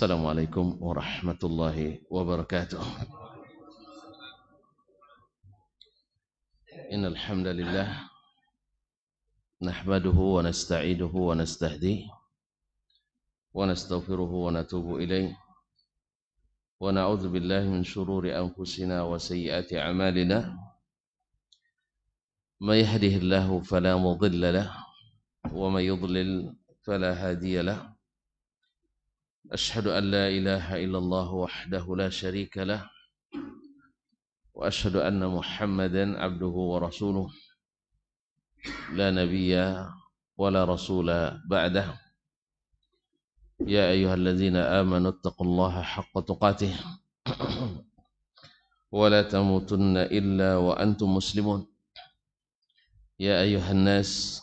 السلام عليكم ورحمة الله وبركاته إن الحمد لله نحمده ونستعيده ونستهديه ونستغفره ونتوب إليه ونعوذ بالله من شرور أنفسنا وسيئات أعمالنا ما يهده الله فلا مضل له ومن يضلل فلا هادي له أشهد أن لا إله إلا الله وحده لا شريك له وأشهد أن محمدا عبده ورسوله لا نبي ولا رسول بعده يا أيها الذين آمنوا اتقوا الله حق تقاته ولا تموتن إلا وأنتم مسلمون يا أيها الناس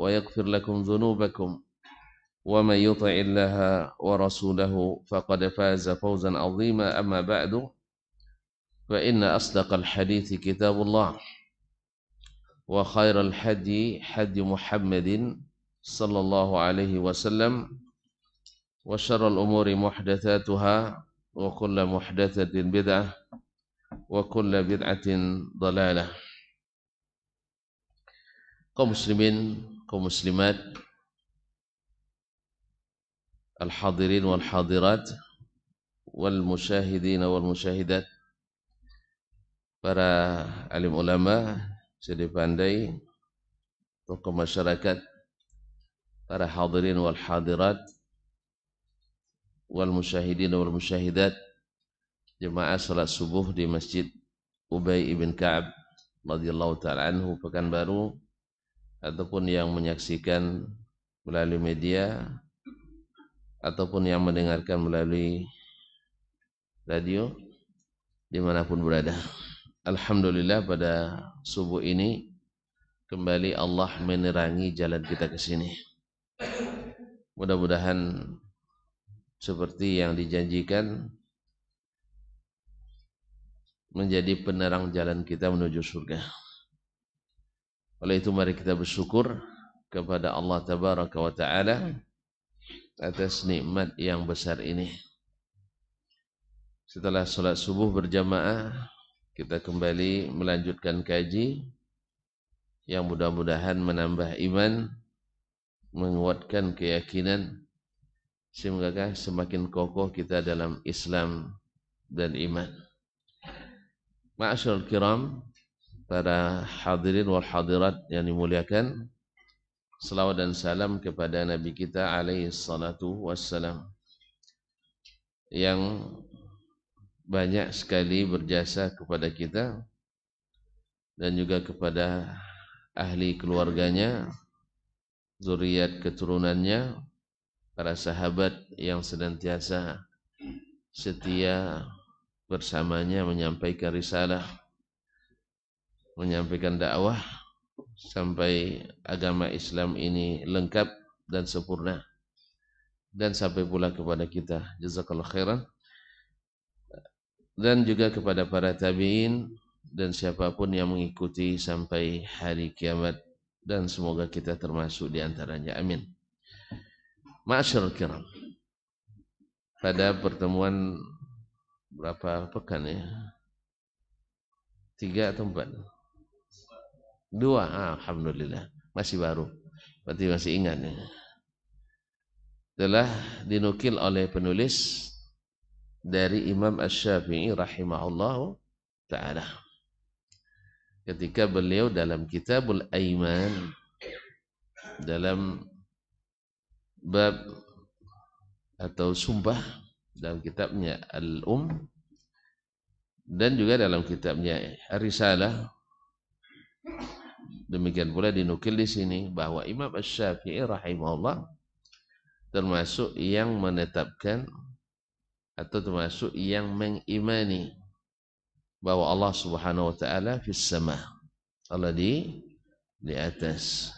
ويغفر لكم ذنوبكم ومن يطع الله ورسوله فقد فاز فوزا عظيما أما بعد فإن أصدق الحديث كتاب الله وخير الحدي حدي محمد صلى الله عليه وسلم وشر الأمور محدثاتها وكل محدثة بدعة وكل بدعة ضلالة قوم muslimin kaum muslimat al-hadirin wal hadirat wal musyahidin wal musyahidat para alim ulama jadi pandai tokoh masyarakat para hadirin wal hadirat wal musyahidin wal musyahidat jemaah salat subuh di Masjid Ubay ibn Ka'ab radhiyallahu taala anhu pekan baru ataupun yang menyaksikan melalui media ataupun yang mendengarkan melalui radio dimanapun berada. Alhamdulillah pada subuh ini kembali Allah menerangi jalan kita ke sini. Mudah-mudahan seperti yang dijanjikan menjadi penerang jalan kita menuju surga. Oleh itu mari kita bersyukur kepada Allah Tabaraka wa Ta'ala hmm. atas nikmat yang besar ini. Setelah sholat subuh berjamaah, kita kembali melanjutkan kaji yang mudah-mudahan menambah iman, menguatkan keyakinan, sehingga semakin kokoh kita dalam Islam dan iman. Ma'asyur kiram, para hadirin wal hadirat yang dimuliakan Salawat dan salam kepada Nabi kita alaihi salatu wassalam Yang banyak sekali berjasa kepada kita Dan juga kepada ahli keluarganya Zuriat keturunannya Para sahabat yang senantiasa setia bersamanya menyampaikan risalah menyampaikan dakwah sampai agama Islam ini lengkap dan sempurna dan sampai pula kepada kita jazakallah khairan dan juga kepada para tabi'in dan siapapun yang mengikuti sampai hari kiamat dan semoga kita termasuk di antaranya amin Ma'asyar kiram pada pertemuan berapa pekan ya tiga atau empat Dua, ah, alhamdulillah. Masih baru. Berarti masih ingat ya. Telah dinukil oleh penulis dari Imam Asy-Syafi'i rahimahullahu taala. Ketika beliau dalam Kitabul Aiman dalam bab atau sumpah dalam kitabnya Al-Um dan juga dalam kitabnya ar Risalah Demikian pula dinukil di sini bahwa Imam Asy-Syafi'i rahimahullah termasuk yang menetapkan atau termasuk yang mengimani bahwa Allah Subhanahu wa taala fis sama. Allah di di atas.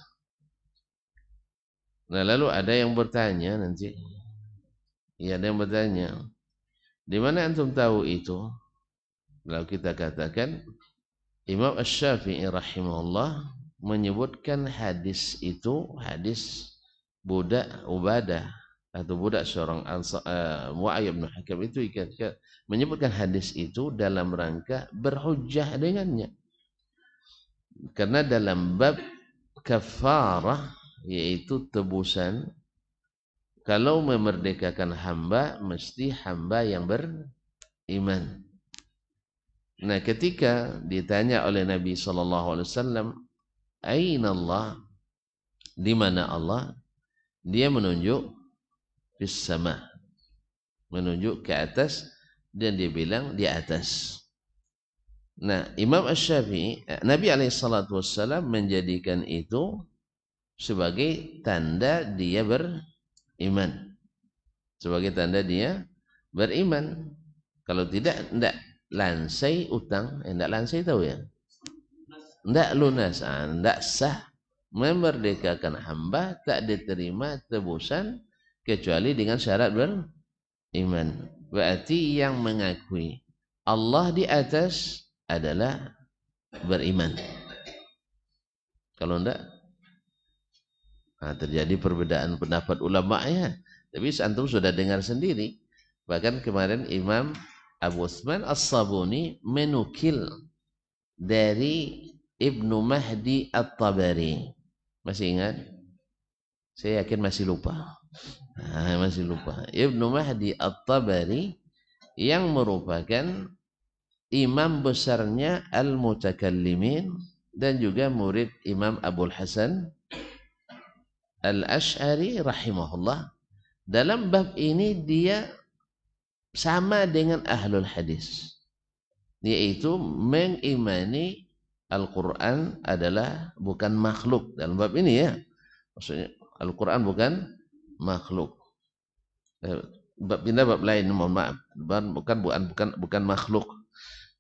Nah, lalu ada yang bertanya nanti. Ya, ada yang bertanya. Di mana antum tahu itu? Lalu kita katakan Imam Asy-Syafi'i rahimahullah menyebutkan hadis itu hadis budak Ubadah atau budak seorang uh, bin Hakim itu menyebutkan hadis itu dalam rangka berhujjah dengannya. Karena dalam bab kafarah yaitu tebusan kalau memerdekakan hamba mesti hamba yang beriman. Nah, ketika ditanya oleh Nabi sallallahu alaihi wasallam Aina Allah? Di mana Allah? Dia menunjuk fis sama. Menunjuk ke atas dan dia bilang di atas. Nah, Imam Asy-Syafi'i, eh, Nabi alaihi salatu wasallam menjadikan itu sebagai tanda dia beriman. Sebagai tanda dia beriman. Kalau tidak, tidak lansai utang, eh, tidak lansai tahu ya. Tidak lunas, tidak ah, sah. Memerdekakan hamba tak diterima tebusan kecuali dengan syarat beriman. Berarti yang mengakui Allah di atas adalah beriman. Kalau tidak, nah, terjadi perbedaan pendapat ulama ya. Tapi antum sudah dengar sendiri. Bahkan kemarin Imam Abu Utsman As-Sabuni menukil dari Ibnu Mahdi At-Tabari. Masih ingat? Saya yakin masih lupa. Nah, masih lupa. Ibnu Mahdi At-Tabari yang merupakan imam besarnya Al-Mutakallimin dan juga murid Imam Abul Hasan Al-Ash'ari rahimahullah. Dalam bab ini dia sama dengan ahlul hadis. Yaitu mengimani Al-Quran adalah bukan makhluk. Dalam bab ini ya. Maksudnya Al-Quran bukan makhluk. Eh, bab pindah bab lain, mohon maaf. Bukan, bukan, bukan, bukan makhluk.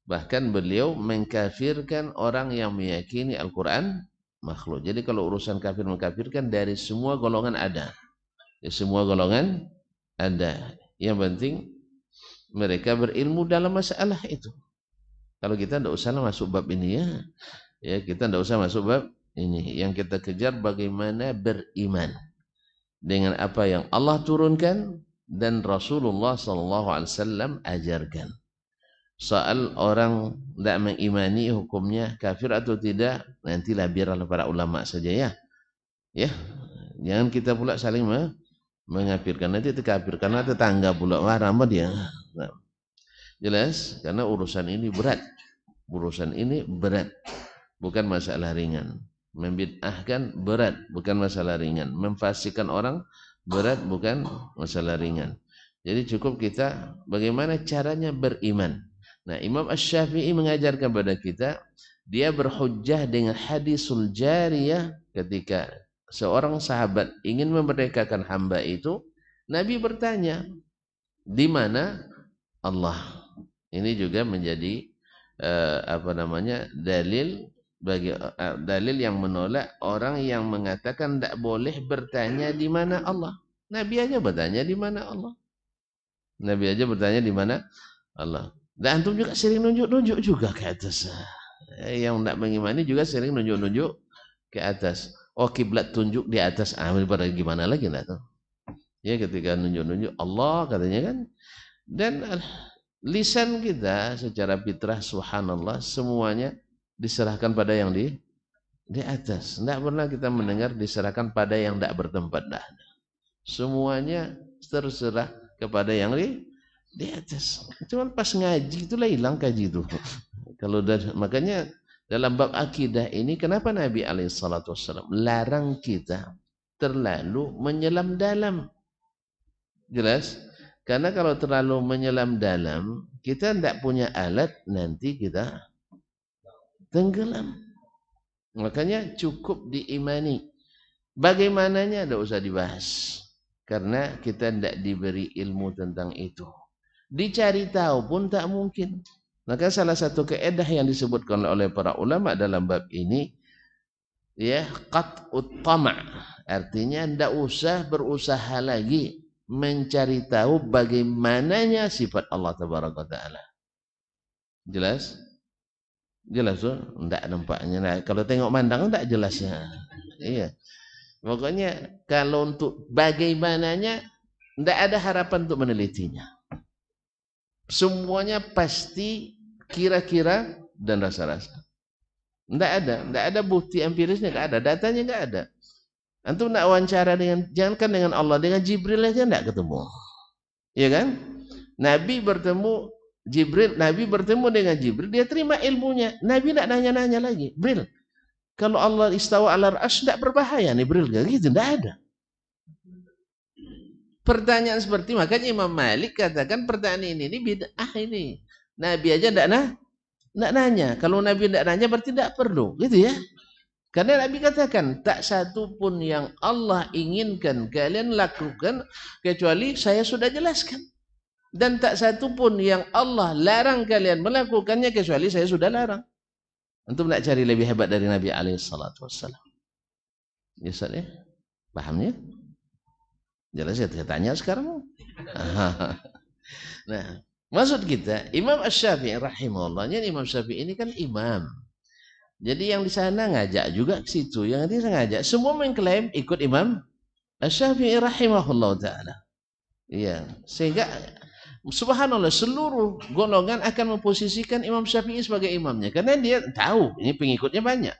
Bahkan beliau mengkafirkan orang yang meyakini Al-Quran makhluk. Jadi kalau urusan kafir mengkafirkan dari semua golongan ada. Di semua golongan ada. Yang penting mereka berilmu dalam masalah itu. Kalau kita tidak usah masuk bab ini ya. Ya, kita tidak usah masuk bab ini. Yang kita kejar bagaimana beriman dengan apa yang Allah turunkan dan Rasulullah sallallahu alaihi wasallam ajarkan. Soal orang tidak mengimani hukumnya kafir atau tidak, nantilah biarlah para ulama saja ya. Ya, jangan kita pula saling mengapirkan nanti itu kafir karena tetangga pula wah dia. Nah. Jelas? Karena urusan ini berat. Urusan ini berat. Bukan masalah ringan. Membid'ahkan berat, bukan masalah ringan. Memfasikan orang berat, bukan masalah ringan. Jadi cukup kita bagaimana caranya beriman. Nah, Imam Ash-Syafi'i mengajarkan kepada kita, dia berhujjah dengan hadisul jariyah ketika seorang sahabat ingin memerdekakan hamba itu, Nabi bertanya, di mana Allah? Ini juga menjadi eh, apa namanya dalil bagi eh, dalil yang menolak orang yang mengatakan tidak boleh bertanya di mana Allah. Nabi aja bertanya di mana Allah. Nabi aja bertanya di mana Allah. Dan antum juga sering nunjuk-nunjuk juga ke atas. Eh, yang tidak mengimani juga sering nunjuk-nunjuk ke atas. Oh kiblat tunjuk di atas. Amin ah, pada gimana lagi tidak tahu. Ya ketika nunjuk-nunjuk Allah katanya kan. Dan lisan kita secara fitrah subhanallah semuanya diserahkan pada yang di di atas. Tidak pernah kita mendengar diserahkan pada yang tidak bertempat dah. Semuanya terserah kepada yang di di atas. Cuman pas ngaji itulah hilang kaji itu. Kalau dari, makanya dalam bab akidah ini kenapa Nabi Alaihissalam larang kita terlalu menyelam dalam. Jelas? Karena kalau terlalu menyelam dalam, kita tidak punya alat nanti kita tenggelam. Makanya cukup diimani. Bagaimananya tidak usah dibahas. Karena kita tidak diberi ilmu tentang itu. Dicari tahu pun tak mungkin. Maka salah satu keedah yang disebutkan oleh para ulama dalam bab ini, ya, qat'ut tama' artinya tidak usah berusaha lagi mencari tahu bagaimananya sifat Allah Tabaraka Ta'ala. Jelas? Jelas tuh? ndak nampaknya. Nah, kalau tengok mandang ndak jelasnya. Iya. Pokoknya kalau untuk bagaimananya ndak ada harapan untuk menelitinya. Semuanya pasti kira-kira dan rasa-rasa. Enggak ada, ndak ada bukti empirisnya enggak ada, datanya enggak ada. Antum nak wawancara dengan jangankan dengan Allah, dengan Jibril aja enggak ketemu. ya kan? Nabi bertemu Jibril, Nabi bertemu dengan Jibril, dia terima ilmunya. Nabi enggak nanya-nanya lagi. Bril, kalau Allah istawa ala arsy enggak berbahaya nih Bril, gak gitu, tidak ada. Pertanyaan seperti makanya Imam Malik katakan pertanyaan ini ini bid'ah ini. Nabi aja ndak nah, enggak nanya. Kalau Nabi ndak nanya berarti ndak perlu, gitu ya. Karena Nabi katakan, tak satu pun yang Allah inginkan kalian lakukan, kecuali saya sudah jelaskan. Dan tak satu pun yang Allah larang kalian melakukannya, kecuali saya sudah larang. Untuk nak cari lebih hebat dari Nabi alaihi salatu wassalam. Ya, Ustaz ya? Paham ya? Jelas ya, saya tanya sekarang. nah, maksud kita, Imam Ash-Syafi'i rahimahullah, ini Imam Syafi'i ini kan imam. Jadi yang di sana ngajak juga ke situ, yang di ngajak. Semua mengklaim ikut Imam syafii rahimahullah taala. Iya, sehingga subhanallah seluruh golongan akan memposisikan Imam Syafi'i sebagai imamnya karena dia tahu ini pengikutnya banyak.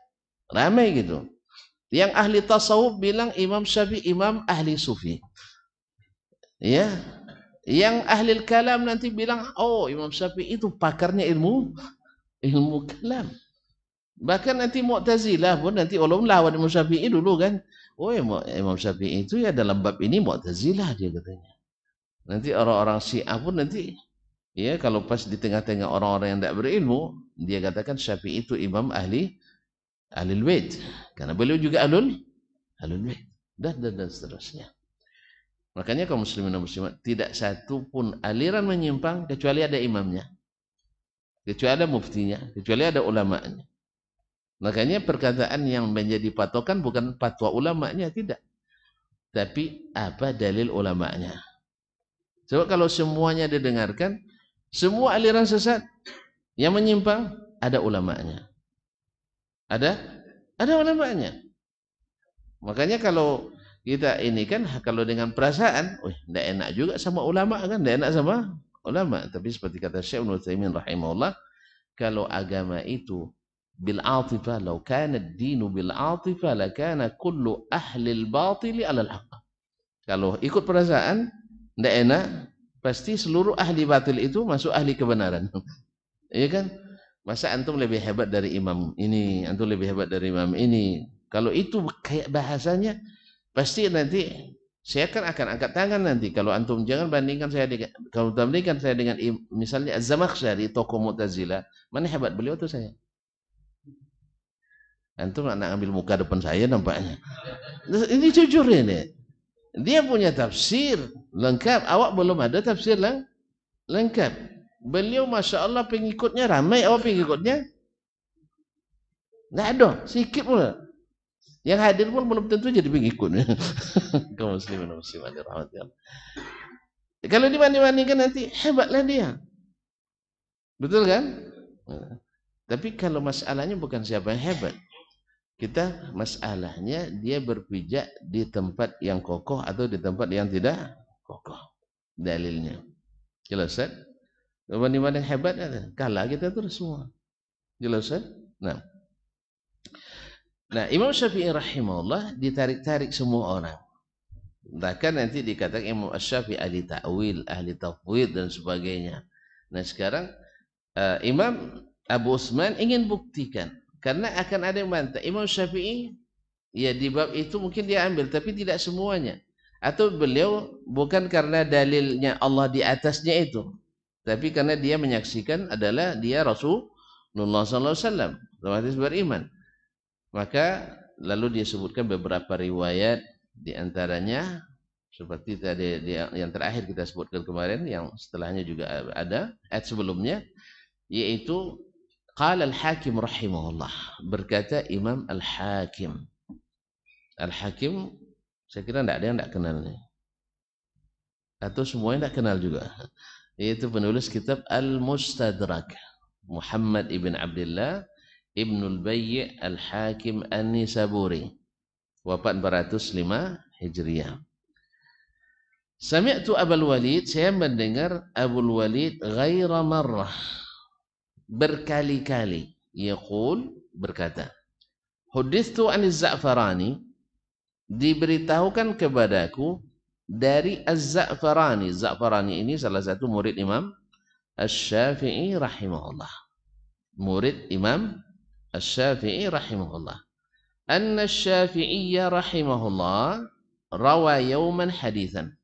Ramai gitu. Yang ahli tasawuf bilang Imam Syafi'i imam ahli sufi. Ya. Yang ahli kalam nanti bilang oh Imam Syafi'i itu pakarnya ilmu ilmu kalam. Bahkan nanti Mu'tazilah pun nanti ulum lawan Imam Syafi'i dulu kan. Oh Imam Syafi'i itu ya dalam bab ini Mu'tazilah dia katanya. Nanti orang-orang Syiah pun nanti ya kalau pas di tengah-tengah orang-orang yang tidak berilmu dia katakan Syafi'i itu imam ahli ahlul bait. Karena beliau juga alul alul bait dan dan dan seterusnya. Makanya kaum muslimin dan muslimat tidak satu pun aliran menyimpang kecuali ada imamnya. Kecuali ada muftinya, kecuali ada ulamanya. Makanya perkataan yang menjadi patokan bukan fatwa ulamanya tidak. Tapi apa dalil ulamanya. Sebab kalau semuanya didengarkan, semua aliran sesat yang menyimpang ada ulamanya. Ada ada ulamanya. Makanya kalau kita ini kan kalau dengan perasaan, wih, tidak enak juga sama ulama kan, tidak enak sama ulama. Tapi seperti kata Syekh Ibn Taimin rahimahullah, kalau agama itu بالعاطفة لو كان الدين بالعاطفة لكان kullu ahlil batili alal haqq kalau ikut perasaan tidak enak pasti seluruh ahli batil itu masuk ahli kebenaran iya kan masa antum lebih hebat dari imam ini antum lebih hebat dari imam ini kalau itu kayak bahasanya pasti nanti saya kan akan angkat tangan nanti kalau antum jangan bandingkan saya dengan kalau bandingkan saya dengan misalnya Az-Zamakhsyari tokoh Mutazila, mana hebat beliau atau saya Antum anak ambil muka depan saya nampaknya. Ini jujur ini. Dia punya tafsir lengkap. Awak belum ada tafsir leng lengkap. Beliau Masya Allah pengikutnya ramai. Awak pengikutnya? Nggak ada. Sikit pula. Yang hadir pun belum tentu jadi pengikut. Kau muslimin muslimat dirahmati Kalau dibanding-bandingkan nanti hebatlah dia. Betul kan? Tapi kalau masalahnya bukan siapa yang hebat, kita masalahnya dia berpijak di tempat yang kokoh atau di tempat yang tidak kokoh dalilnya jelas kan mana banding hebat ada kalah kita terus semua jelas kan nah nah Imam Syafi'i rahimahullah ditarik-tarik semua orang bahkan nanti dikatakan Imam Syafi'i ahli ta'wil ahli tafwid dan sebagainya nah sekarang uh, Imam Abu Usman ingin buktikan karena akan ada yang bantah. Imam Syafi'i ya di bab itu mungkin dia ambil tapi tidak semuanya. Atau beliau bukan karena dalilnya Allah di atasnya itu. Tapi karena dia menyaksikan adalah dia Rasulullah SAW. Otomatis beriman. Maka lalu dia sebutkan beberapa riwayat di antaranya seperti tadi yang terakhir kita sebutkan kemarin yang setelahnya juga ada ayat sebelumnya yaitu Qala al-Hakim rahimahullah. Berkata Imam al-Hakim. Al-Hakim saya kira tidak ada yang tidak kenalnya. Atau semuanya tidak kenal juga. Yaitu penulis kitab Al-Mustadrak. Muhammad ibn Abdullah ibn al-Bayyi al-Hakim an-Nisaburi. Wafat 405 Hijriah. Sami'tu Abul Walid, saya mendengar Abul Walid ghaira marrah berkali-kali yaqul berkata Hudistu anis za'farani diberitahukan kepadaku dari az-za'farani. Za'farani ini salah satu murid Imam Asy-Syafi'i rahimahullah. Murid Imam Asy-Syafi'i rahimahullah. an Asy-Syafi'iyya rahimahullah rawa yauman hadithan.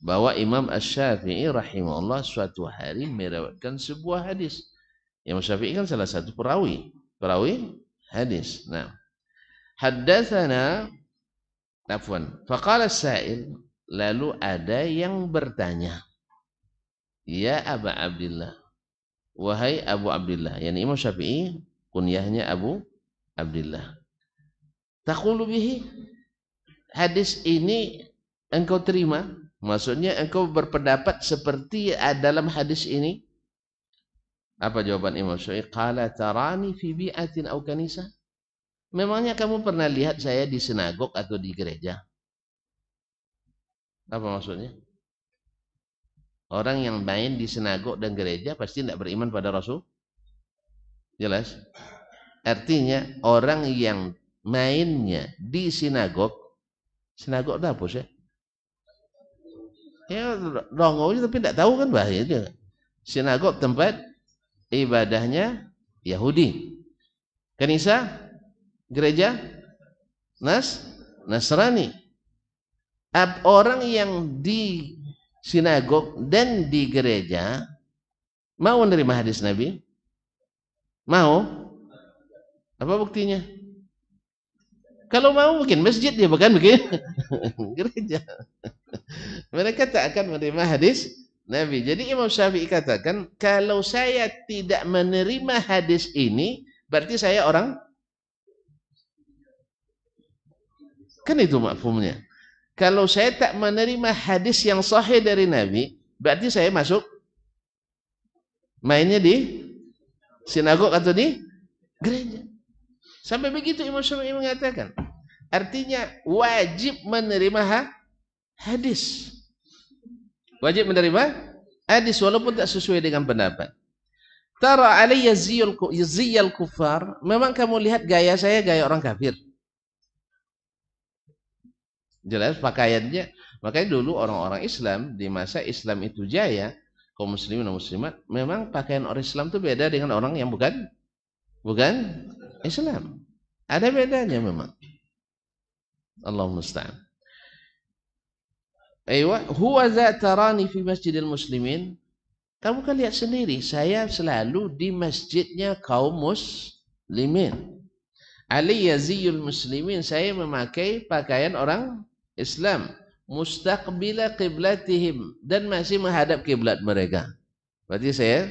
Bahwa Imam asy shafii rahimahullah suatu hari meriwayatkan sebuah hadis. Imam Syafi'i kan salah satu perawi, perawi hadis. Nah, haddatsana afwan. Faqala sa'il lalu ada yang bertanya. Ya Aba Abdullah. Wahai Abu Abdullah. yang Imam Syafi'i kunyahnya Abu Abdullah. Taqulu bihi hadis ini engkau terima? Maksudnya engkau berpendapat seperti dalam hadis ini? Apa jawaban Imam Syafi'i? Qala tarani fi bi'atin au kanisa? Memangnya kamu pernah lihat saya di sinagog atau di gereja? Apa maksudnya? Orang yang main di sinagog dan gereja pasti tidak beriman pada Rasul. Jelas? Artinya orang yang mainnya di sinagog, sinagog dapur ya? Ya, dongol tapi tidak tahu kan bahaya Sinagog tempat ibadahnya Yahudi. Kanisa gereja Nas Nasrani. Ab orang yang di sinagog dan di gereja mau menerima hadis Nabi? Mau? Apa buktinya? Kalau mau mungkin masjid dia bukan begitu? gereja. Mereka tak akan menerima hadis Nabi. Jadi Imam Syafi'i katakan, kalau saya tidak menerima hadis ini, berarti saya orang Kan itu makfumnya. Kalau saya tak menerima hadis yang sahih dari Nabi, berarti saya masuk mainnya di sinagog atau di gereja. Sampai begitu Imam Syafi'i mengatakan. Artinya wajib menerima hadis wajib menerima hadis walaupun tak sesuai dengan pendapat tara alayya ziyal kufar memang kamu lihat gaya saya gaya orang kafir jelas pakaiannya makanya dulu orang-orang Islam di masa Islam itu jaya kaum muslimin dan muslimat memang pakaian orang Islam itu beda dengan orang yang bukan bukan Islam ada bedanya memang Allah musta'an Ewa, huwa tarani fi masjidil muslimin. Kamu kan lihat sendiri, saya selalu di masjidnya kaum muslimin. Ali yaziyul muslimin, saya memakai pakaian orang Islam. Mustaqbila qiblatihim. Dan masih menghadap kiblat mereka. Berarti saya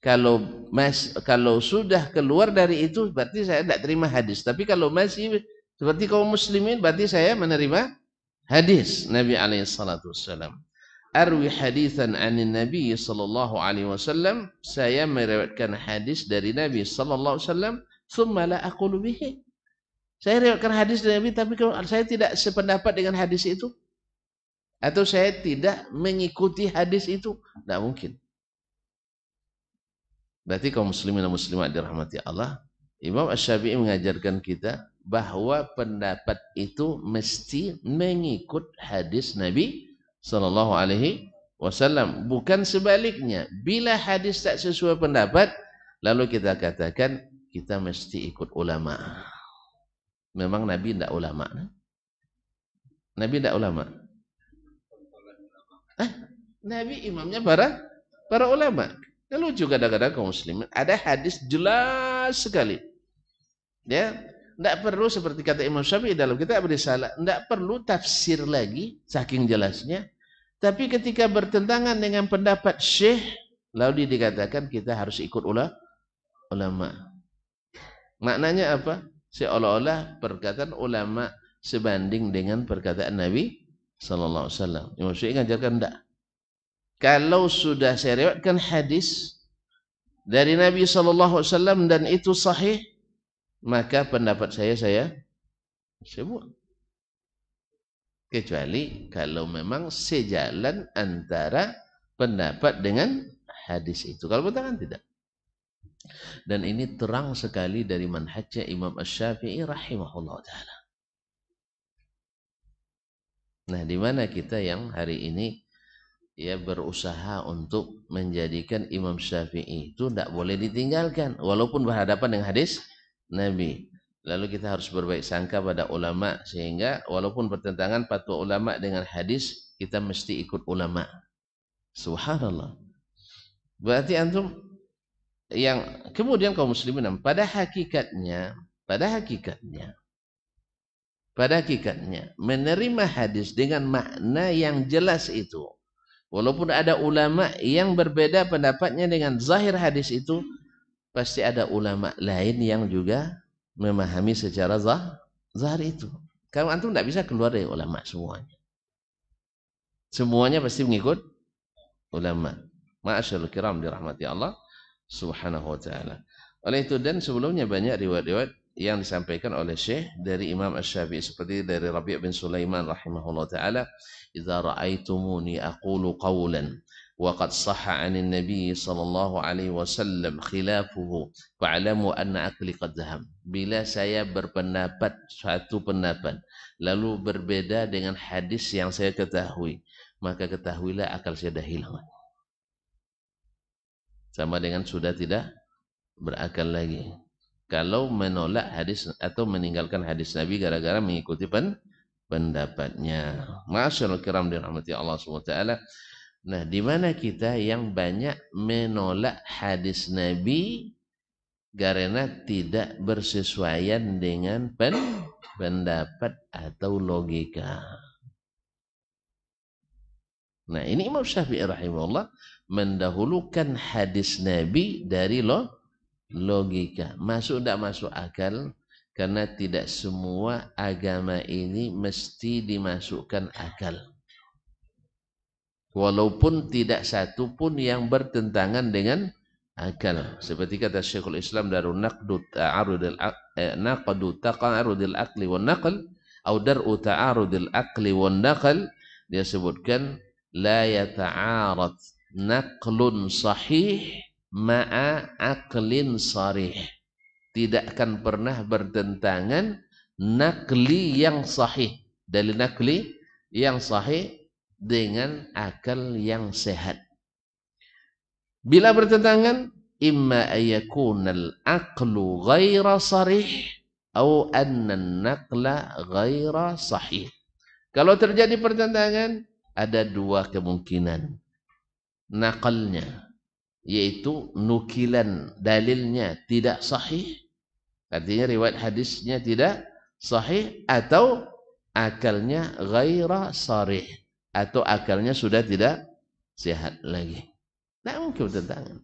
kalau mas, kalau sudah keluar dari itu berarti saya tidak terima hadis. Tapi kalau masih seperti kaum muslimin berarti saya menerima Hadis Nabi alaihi salatu wasallam. Arwi hadisan anin Nabi sallallahu alaihi wasallam. Saya meriwayatkan hadis dari Nabi sallallahu alaihi wasallam. Thumma la bihi. Saya riwayatkan hadis dari Nabi tapi saya tidak sependapat dengan hadis itu. Atau saya tidak mengikuti hadis itu. Tidak mungkin. Berarti kaum muslimin dan muslimat dirahmati Allah. Imam Ash-Syafi'i mengajarkan kita bahwa pendapat itu mesti mengikut hadis Nabi Shallallahu Alaihi Wasallam, bukan sebaliknya. Bila hadis tak sesuai pendapat, lalu kita katakan kita mesti ikut ulama. Memang Nabi tidak ulama. Nabi tidak ulama. Ah, Nabi imamnya para para ulama. Lalu juga kadang-kadang kaum muslimin ada hadis jelas sekali. Ya, tidak perlu seperti kata Imam Syafi'i dalam kitab Risalah, tidak perlu tafsir lagi, saking jelasnya. Tapi ketika bertentangan dengan pendapat Syekh, lalu dikatakan kita harus ikut ulah ulama. Maknanya apa? Seolah-olah perkataan ulama sebanding dengan perkataan Nabi sallallahu wasallam. Imam Syafi'i ngajarkan tidak. Kalau sudah saya riwayatkan hadis dari Nabi sallallahu alaihi wasallam dan itu sahih, maka pendapat saya saya semua. Kecuali kalau memang sejalan antara pendapat dengan hadis itu. Kalau bukan tidak. Dan ini terang sekali dari manhajnya Imam Ash-Syafi'i rahimahullah ta'ala. Nah, di mana kita yang hari ini ya berusaha untuk menjadikan Imam Syafi'i itu tidak boleh ditinggalkan walaupun berhadapan dengan hadis Nabi. Lalu kita harus berbaik sangka pada ulama sehingga walaupun bertentangan patwa ulama dengan hadis kita mesti ikut ulama. Subhanallah. Berarti antum yang kemudian kaum muslimin pada hakikatnya, pada hakikatnya pada hakikatnya menerima hadis dengan makna yang jelas itu walaupun ada ulama yang berbeda pendapatnya dengan zahir hadis itu pasti ada ulama lain yang juga memahami secara zah, zahar itu. Kalau antum tidak bisa keluar dari ulama semuanya. Semuanya pasti mengikut ulama. Ma'asyarul kiram dirahmati Allah subhanahu wa ta'ala. Oleh itu dan sebelumnya banyak riwayat-riwayat yang disampaikan oleh Syekh dari Imam Asy-Syafi'i seperti dari Rabi' bin Sulaiman rahimahullah taala, "Idza ra'aitumuni aqulu qawlan وقد صح عن النبي صلى الله عليه wasallam khilafuhu fa'lamu anna akli qad zaham bila saya berpendapat satu pendapat lalu berbeda dengan hadis yang saya ketahui maka ketahuilah akal saya dah hilang sama dengan sudah tidak berakal lagi kalau menolak hadis atau meninggalkan hadis Nabi gara-gara mengikuti pen pendapatnya. Masyaallah kiram dirahmati Allah Subhanahu wa taala. Nah, di mana kita yang banyak menolak hadis Nabi karena tidak bersesuaian dengan pen pendapat atau logika. Nah, ini Imam Syafi'i rahimahullah mendahulukan hadis Nabi dari lo logika. Masuk tidak masuk akal karena tidak semua agama ini mesti dimasukkan akal walaupun tidak satu pun yang bertentangan dengan akal seperti kata Syekhul Islam darun naqdu ta'arudil eh, naqdu ta'arudil aqli wan naql au dar'u ta'arudil aqli wan naql dia sebutkan la yata'arad naqlun sahih ma'a aqlin sarih tidak akan pernah bertentangan nakli yang sahih Dari nakli yang sahih dengan akal yang sehat. Bila bertentangan, imma ayakun al aqlu ghaira sarih atau anna naqla ghaira sahih. Kalau terjadi pertentangan, ada dua kemungkinan. Nakalnya, yaitu nukilan dalilnya tidak sahih. Artinya riwayat hadisnya tidak sahih atau akalnya ghaira sarih atau akalnya sudah tidak sehat lagi. Tidak mungkin bertentangan.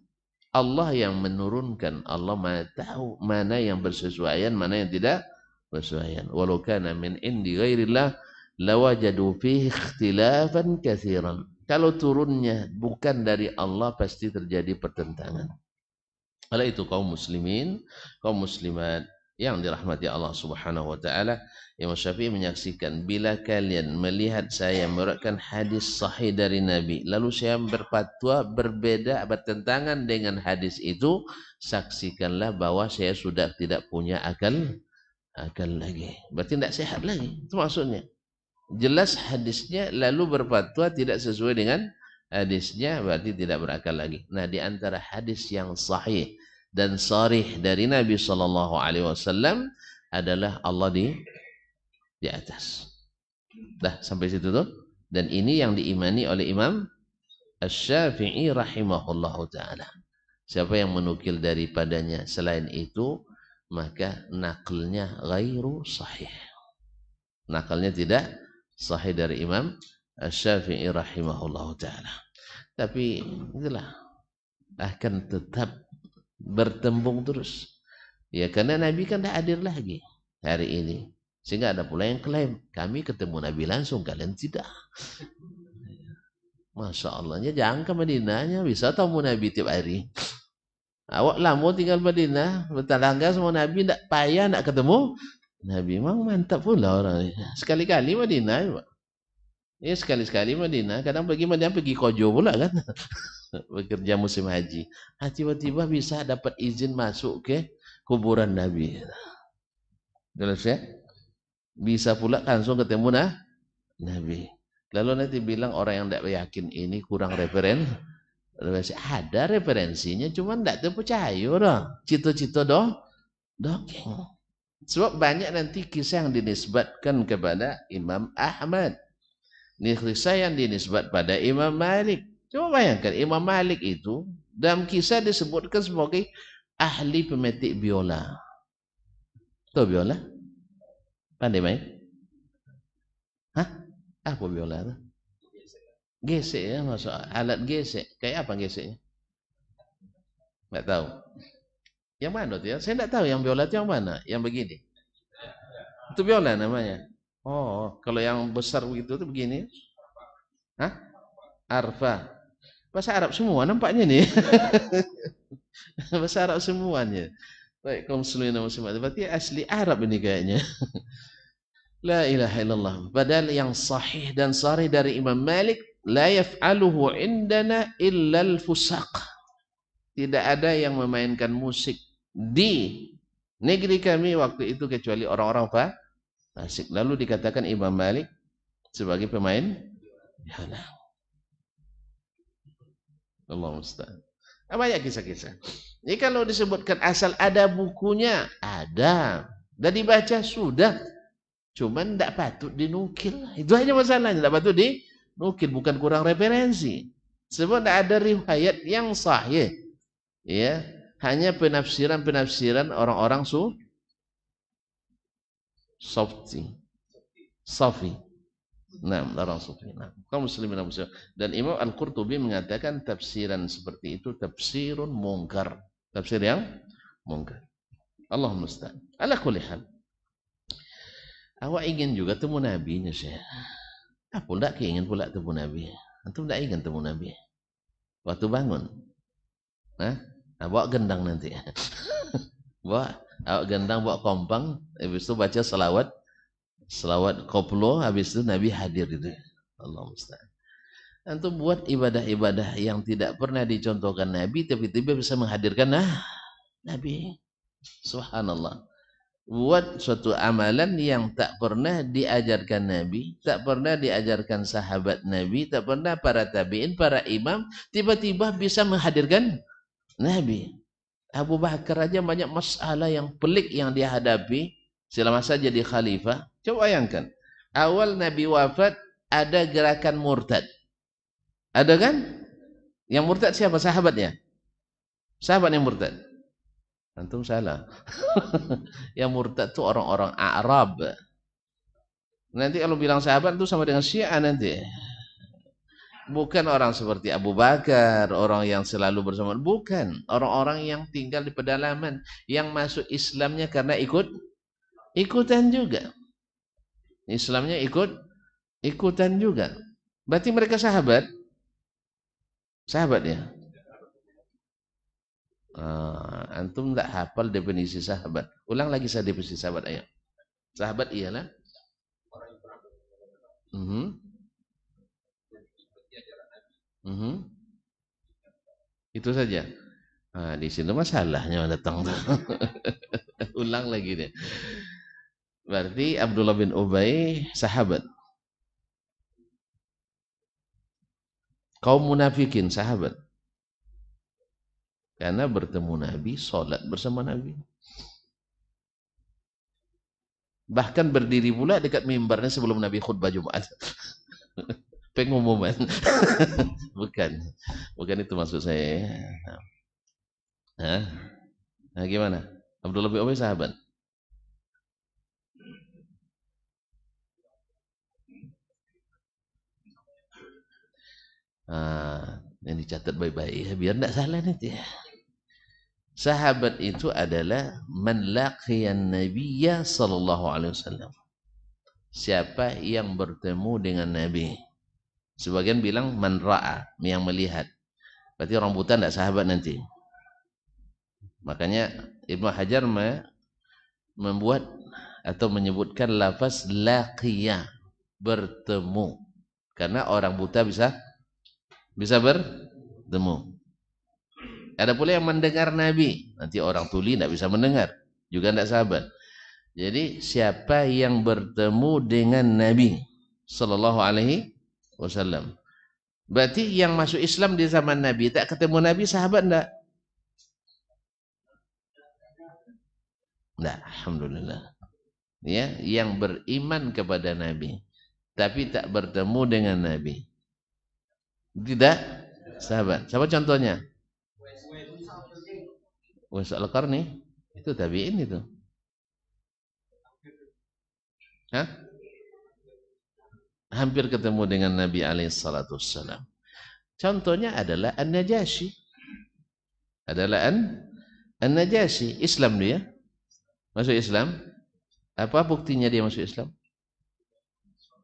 Allah yang menurunkan, Allah maha tahu mana yang bersesuaian, mana yang tidak bersesuaian. Walau kana min indi ghairillah lawajadu fihi ikhtilafan kathiran Kalau turunnya bukan dari Allah pasti terjadi pertentangan. Oleh itu kaum muslimin, kaum muslimat yang dirahmati Allah Subhanahu wa taala, Imam Syafi'i menyaksikan bila kalian melihat saya meriwayatkan hadis sahih dari Nabi lalu saya berfatwa berbeda bertentangan dengan hadis itu saksikanlah bahwa saya sudah tidak punya akal akal lagi berarti tidak sehat lagi itu maksudnya jelas hadisnya lalu berfatwa tidak sesuai dengan hadisnya berarti tidak berakal lagi nah di antara hadis yang sahih dan sarih dari Nabi sallallahu alaihi wasallam adalah Allah di di atas. Dah sampai situ tuh. Dan ini yang diimani oleh Imam Asy-Syafi'i rahimahullahu taala. Siapa yang menukil daripadanya selain itu maka nakalnya ghairu sahih. Nakalnya tidak sahih dari Imam Asy-Syafi'i rahimahullahu taala. Tapi itulah akan tetap bertembung terus. Ya karena Nabi kan tidak hadir lagi hari ini. Sehingga ada pula yang klaim, kami ketemu Nabi langsung, kalian tidak. Masya Allahnya jangan ke Madinahnya, bisa tamu Nabi tiap hari. Awak lama tinggal Madinah, bertalangga semua Nabi, tidak payah nak ketemu. Nabi memang mantap pula orangnya. Sekali-kali Madinah. Ya, Pak. Ya sekali-sekali Madinah, kadang pergi Madinah pergi Kojo pula kan. Bekerja musim haji. Ah, tiba-tiba bisa dapat izin masuk ke kuburan Nabi. Jelas ya? Bisa pula langsung ketemu nah, Nabi. Lalu nanti bilang orang yang tidak yakin ini kurang referen. Referensi. Ada referensinya, cuma tidak terpercaya orang. Cito-cito doh, dongeng. Sebab banyak nanti kisah yang dinisbatkan kepada Imam Ahmad. Ini kisah yang dinisbat pada Imam Malik. Coba bayangkan, Imam Malik itu dalam kisah disebutkan sebagai ahli pemetik biola. Tahu biola? Pandai main? Hah? Apa biola itu? Gesek ya masuk alat gesek. Kayak apa geseknya? Enggak tahu. Yang mana tuh ya? Saya enggak tahu yang biola itu yang mana? Yang begini. Itu biola namanya. Oh, kalau yang besar begitu tu begini. Hah? Arfa. Bahasa Arab semua nampaknya nih. Bahasa Arab semuanya. Baik kaum muslimin dan muslimat. Berarti asli Arab ini kayaknya. La ilaha illallah. Padahal yang sahih dan sari dari Imam Malik, la yaf'aluhu indana illal fusaq. Tidak ada yang memainkan musik di negeri kami waktu itu kecuali orang-orang fasik. Lalu dikatakan Imam Malik sebagai pemain piano. Allah Apa ya kisah-kisah. Ini kalau disebutkan asal ada bukunya, ada. Dan dibaca, sudah. Cuman tidak patut dinukil. Itu hanya masalahnya, tidak patut dinukil, bukan kurang referensi. Sebab tidak ada riwayat yang sahih. Ya, hanya penafsiran-penafsiran orang-orang su softi. Sofi. Nah, orang sufi. Nah, kaum muslimin muslim. Dan Imam Al-Qurtubi mengatakan tafsiran seperti itu tafsirun mungkar. Tafsir yang mungkar. Allah musta'an. Ala kulli hal. Awak ingin juga temu Nabi nya saya. Ah. Apa ndak keingin pula temu Nabi? Antum ndak ingin temu Nabi? Waktu bangun. Nah, nah bawa gendang nanti. bawa awak gendang bawa kompang, habis itu baca selawat selawat koplo, habis itu Nabi hadir gitu. Allah musta'an. Antum buat ibadah-ibadah yang tidak pernah dicontohkan Nabi, tapi tiba tiba bisa menghadirkan nah Nabi. Subhanallah buat suatu amalan yang tak pernah diajarkan Nabi, tak pernah diajarkan sahabat Nabi, tak pernah para tabiin, para imam, tiba-tiba bisa menghadirkan Nabi. Abu Bakar aja banyak masalah yang pelik yang dihadapi selama saja jadi khalifah. Coba bayangkan, awal Nabi wafat ada gerakan murtad. Ada kan? Yang murtad siapa? Sahabatnya. Sahabat yang murtad. Antum salah. yang murtad itu orang-orang Arab. Nanti kalau bilang sahabat itu sama dengan Syiah nanti. Bukan orang seperti Abu Bakar, orang yang selalu bersama. Bukan. Orang-orang yang tinggal di pedalaman. Yang masuk Islamnya karena ikut ikutan juga. Islamnya ikut ikutan juga. Berarti mereka sahabat. Sahabat ya. Uh, antum tidak hafal definisi sahabat. Ulang lagi saya definisi sahabat ayo. Sahabat ialah mm -hmm. Mm -hmm. Itu saja. Nah, di sini masalahnya datang Ulang lagi deh. Berarti Abdullah bin Ubay sahabat. Kaum munafikin sahabat. Karena bertemu Nabi, sholat bersama Nabi. Bahkan berdiri pula dekat mimbarnya sebelum Nabi khutbah Jumat. Pengumuman. bukan. Bukan itu maksud saya. Ya. Nah. Hah? Nah, gimana? Abdullah bin Ubay sahabat. Ah, ini dicatat baik-baik ya, biar tidak salah nanti ya sahabat itu adalah man laqiyan nabiyya sallallahu alaihi wasallam. Siapa yang bertemu dengan Nabi. Sebagian bilang man ra'a, yang melihat. Berarti rambutan tidak sahabat nanti. Makanya Ibnu Hajar membuat atau menyebutkan lafaz laqiya, bertemu. Karena orang buta bisa bisa bertemu. Ada pula yang mendengar Nabi. Nanti orang tuli tidak bisa mendengar. Juga tidak sahabat. Jadi siapa yang bertemu dengan Nabi Sallallahu Alaihi Wasallam. Berarti yang masuk Islam di zaman Nabi tak ketemu Nabi sahabat tidak? Tidak. Alhamdulillah. Ya, yang beriman kepada Nabi tapi tak bertemu dengan Nabi. Tidak sahabat. Siapa contohnya? Wais Al-Qarni itu tabi'in itu. Hah? Hampir ketemu dengan Nabi alaihi Contohnya adalah An-Najasyi. Adalah An An-Najasyi, Islam dia. Masuk Islam. Apa buktinya dia masuk Islam?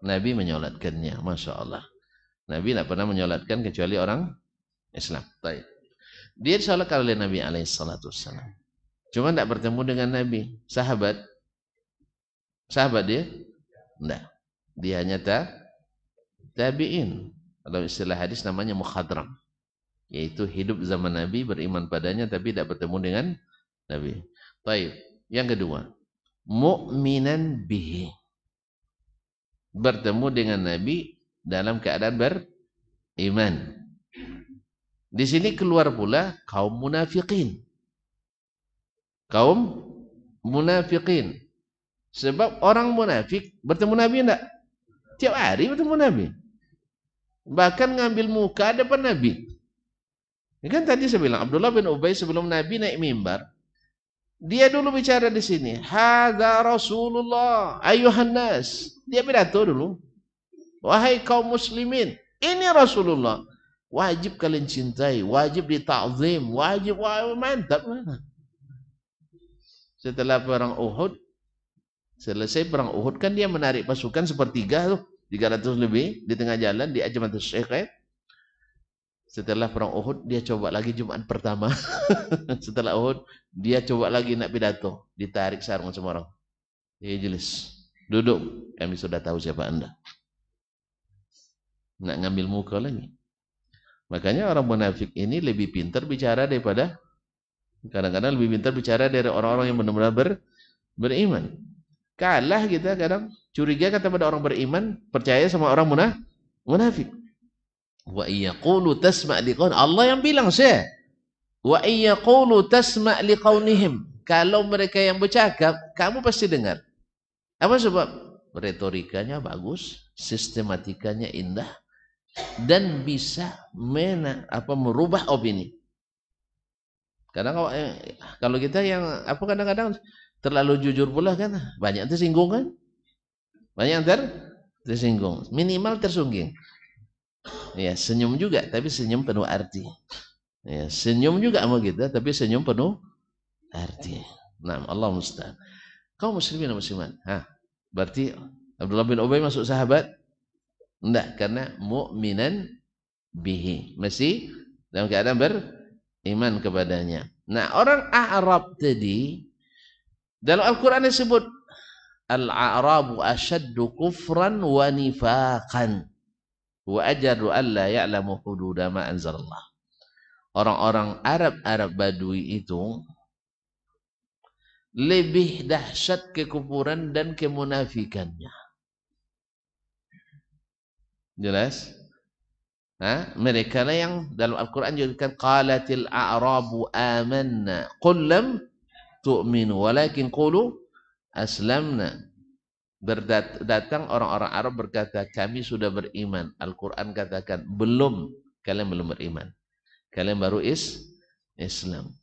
Nabi menyolatkannya, Masya Allah. Nabi tidak pernah menyolatkan kecuali orang Islam. Baik. Dia disolatkan oleh Nabi Alaihissalam, Cuma tidak bertemu dengan Nabi. Sahabat. Sahabat dia? Tidak. Dia hanya tabi'in. Kalau istilah hadis namanya mukhadram. Yaitu hidup zaman Nabi, beriman padanya, tapi tidak bertemu dengan Nabi. Baik. Yang kedua. mukminan bihi. Bertemu dengan Nabi dalam keadaan beriman. Di sini keluar pula kaum munafikin. Kaum munafikin. Sebab orang munafik bertemu Nabi enggak? Tiap hari bertemu Nabi. Bahkan ngambil muka depan Nabi. Ini ya kan tadi saya bilang Abdullah bin Ubay sebelum Nabi naik mimbar, dia dulu bicara di sini, hada Rasulullah, ayuhan nas." Dia pidato dulu. Wahai kaum muslimin, ini Rasulullah. Wajib kalian cintai, wajib ditakzim, wajib, wajib mantap. Setelah perang Uhud, selesai perang Uhud kan dia menarik pasukan sepertiga tuh, 300 lebih di tengah jalan di Ajmatus Syekh. Eh? Kan. Setelah perang Uhud dia coba lagi Jumat pertama. Setelah Uhud dia coba lagi nak pidato, ditarik sarung semua orang. Ya jelas. Duduk, kami sudah tahu siapa Anda. Nak ngambil muka lagi. Makanya orang munafik ini lebih pintar bicara daripada kadang-kadang lebih pintar bicara dari orang-orang yang benar-benar ber, beriman. Kalah kita kadang curiga kata pada orang beriman, percaya sama orang munaf, munafik. Wa iyaqulu tasma' liqaun. Allah yang bilang saya. Wa iyaqulu tasma' liqaunihim. Kalau mereka yang bercakap, kamu pasti dengar. Apa sebab? Retorikanya bagus, sistematikanya indah, dan bisa mena apa merubah opini. Kadang kalau eh, kalau kita yang apa kadang-kadang terlalu jujur pula kan banyak tersinggung kan? Banyak ter tersinggung, minimal tersungging. Ya, senyum juga tapi senyum penuh arti. Ya, senyum juga sama kita tapi senyum penuh arti. Nah, Allah mustahil. Kau muslimin muslimat. ah berarti Abdullah bin Ubay masuk sahabat Enggak, karena mukminan bihi. Masih dalam keadaan beriman kepadanya. Nah, orang Arab tadi dalam Al-Qur'an disebut Al-A'rabu ashaddu kufran wa nifaqan wa ajadu alla ya'lamu hududa ma anzalallah. Orang-orang Arab-Arab Badui itu lebih dahsyat kekufuran dan kemunafikannya. Jelas? Nah, mereka lah yang dalam Al-Quran juga dikatakan qalatil a'rabu amanna qul lam tu'minu walakin qulu aslamna berdatang orang-orang Arab berkata kami sudah beriman Al-Quran katakan belum kalian belum beriman kalian baru is Islam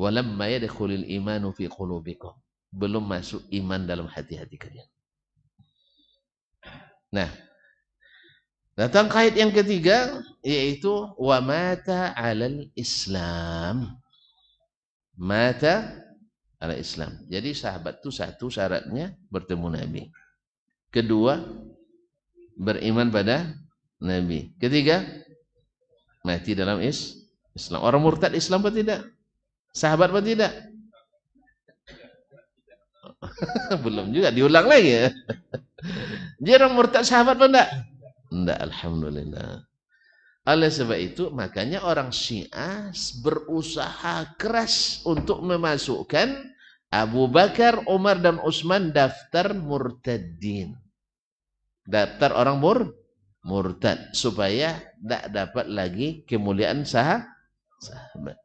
walamma yadkhulul imanu fi qulubikum belum masuk iman dalam hati-hati kalian nah Datang kait yang ketiga yaitu wa mata alal Islam. Mata alal Islam. Jadi sahabat itu satu syaratnya bertemu Nabi. Kedua beriman pada Nabi. Ketiga mati dalam is Islam. Orang murtad Islam apa tidak? Sahabat apa tidak? Belum juga diulang lagi ya. Dia orang murtad sahabat apa tidak? Enggak, Alhamdulillah. Oleh sebab itu, makanya orang Syiah berusaha keras untuk memasukkan Abu Bakar, Umar, dan Utsman daftar murtadin. Daftar orang mur murtad. Supaya tidak dapat lagi kemuliaan sah sahabat.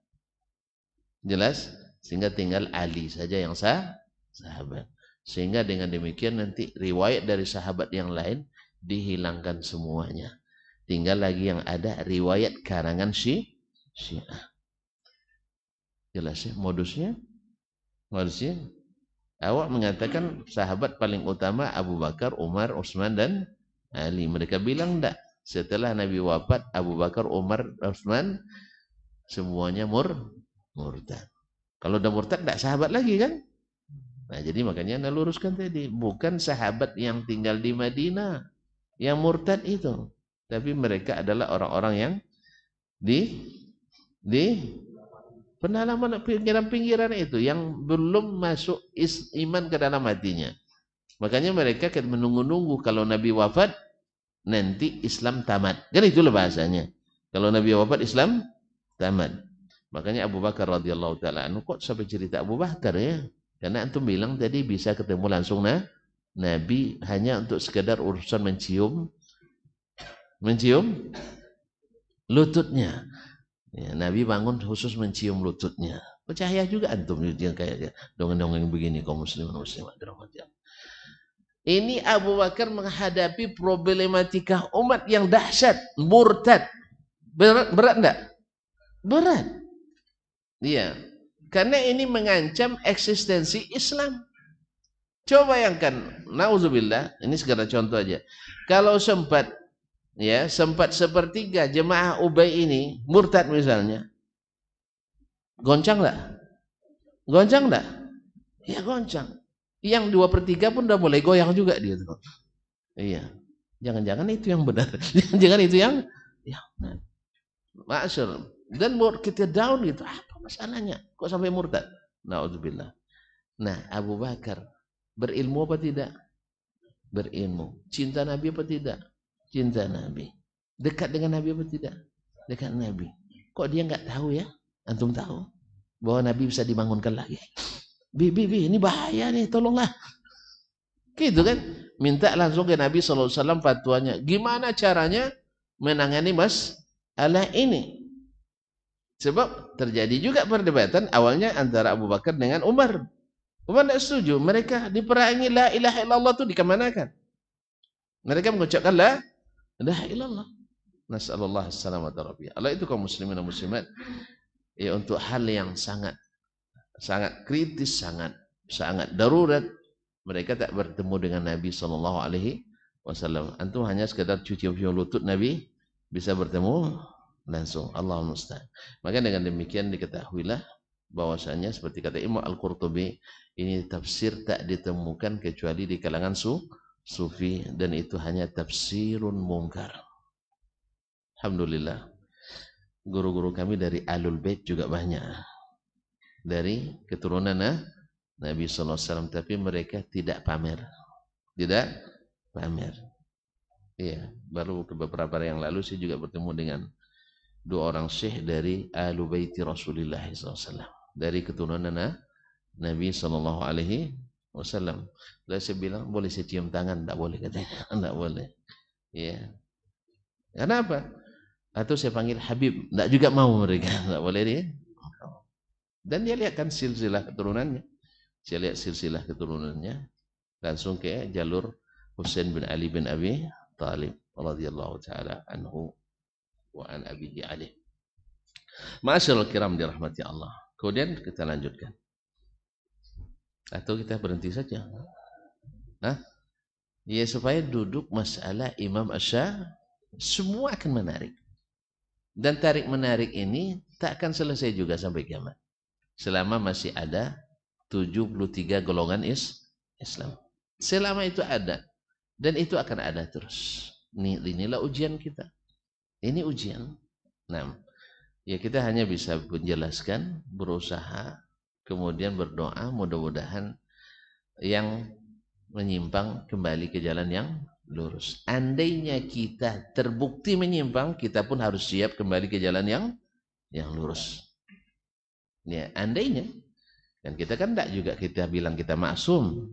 Jelas? Sehingga tinggal Ali saja yang sah sahabat. Sehingga dengan demikian nanti riwayat dari sahabat yang lain dihilangkan semuanya. Tinggal lagi yang ada riwayat karangan si Syiah. Jelas ya modusnya? Modusnya awak mengatakan sahabat paling utama Abu Bakar, Umar, Utsman dan Ali. Mereka bilang enggak. Setelah Nabi wafat Abu Bakar, Umar, Utsman semuanya mur murtad. Kalau udah murtad enggak sahabat lagi kan? Nah, jadi makanya Anda luruskan tadi, bukan sahabat yang tinggal di Madinah, yang murtad itu. Tapi mereka adalah orang-orang yang di di pendalaman pinggiran-pinggiran itu yang belum masuk is, iman ke dalam hatinya. Makanya mereka kan menunggu-nunggu kalau Nabi wafat nanti Islam tamat. Kan itulah bahasanya. Kalau Nabi wafat Islam tamat. Makanya Abu Bakar radhiyallahu taala kok sampai cerita Abu Bakar ya? Karena antum bilang tadi bisa ketemu langsung nah Nabi hanya untuk sekedar urusan mencium mencium lututnya. Ya, Nabi bangun khusus mencium lututnya. Percaya juga antum yang kayak dongeng-dongeng begini kaum muslimin muslimat ya Ini Abu Bakar menghadapi problematika umat yang dahsyat, murtad. Berat berat enggak? Berat. Iya. Karena ini mengancam eksistensi Islam. Coba bayangkan, nauzubillah, ini segala contoh aja. Kalau sempat ya, sempat sepertiga jemaah Ubay ini murtad misalnya. Goncang enggak? Goncang enggak? Ya goncang. Yang dua per tiga pun udah mulai goyang juga dia tuh. Iya. Jangan-jangan itu yang benar. Jangan-jangan itu yang ya benar. Masyur. Dan kita down gitu. Apa masalahnya? Kok sampai murtad? Nauzubillah. Nah, Abu Bakar Berilmu apa tidak? Berilmu. Cinta Nabi apa tidak? Cinta Nabi. Dekat dengan Nabi apa tidak? Dekat Nabi. Kok dia nggak tahu ya? Antum tahu bahwa Nabi bisa dibangunkan lagi. Bi, bi, bi, ini bahaya nih, tolonglah. Gitu kan? Minta langsung ke Nabi SAW fatwanya. Gimana caranya menangani mas Allah ini? Sebab terjadi juga perdebatan awalnya antara Abu Bakar dengan Umar. Umar tidak setuju. Mereka diperangi la ilaha illallah itu dikemanakan. Mereka mengucapkan la ilaha illallah. Nas'alullah assalamat warahmatullahi Allah itu kaum muslimin dan muslimat. Ya untuk hal yang sangat sangat kritis, sangat sangat darurat. Mereka tak bertemu dengan Nabi sallallahu alaihi wasallam. Antum hanya sekedar cuci-cuci lutut Nabi bisa bertemu langsung. Allah musta. Maka dengan demikian diketahuilah bahwasanya seperti kata Imam Al-Qurtubi ini tafsir tak ditemukan kecuali di kalangan su sufi dan itu hanya tafsirun mungkar. Alhamdulillah. Guru-guru kami dari Alul Bait juga banyak. Dari keturunan eh, Sallallahu Nabi SAW. Tapi mereka tidak pamer. Tidak pamer. Iya, baru beberapa hari yang lalu saya juga bertemu dengan dua orang syekh dari Ahlul Baiti Rasulullah SAW. Dari keturunan nah, Nabi Shallallahu Alaihi Wasallam. Lalu saya bilang boleh saya cium tangan, tidak boleh katanya, tidak boleh. Ya, karena apa? Atau saya panggil Habib, tidak juga mau mereka, tidak boleh dia. Dan dia lihat kan silsilah keturunannya. Saya lihat silsilah keturunannya langsung ke jalur Husain bin Ali bin Abi Talib radhiyallahu taala anhu wa an abihi alih. Masyaallah kiram dirahmati Allah. Kemudian kita lanjutkan atau kita berhenti saja nah ya supaya duduk masalah Imam Asya semua akan menarik dan tarik menarik ini tak akan selesai juga sampai kiamat selama masih ada 73 golongan is Islam selama itu ada dan itu akan ada terus ini inilah ujian kita ini ujian nah ya kita hanya bisa menjelaskan berusaha kemudian berdoa mudah-mudahan yang menyimpang kembali ke jalan yang lurus. Andainya kita terbukti menyimpang, kita pun harus siap kembali ke jalan yang yang lurus. Ya, andainya dan kita kan tidak juga kita bilang kita maksum.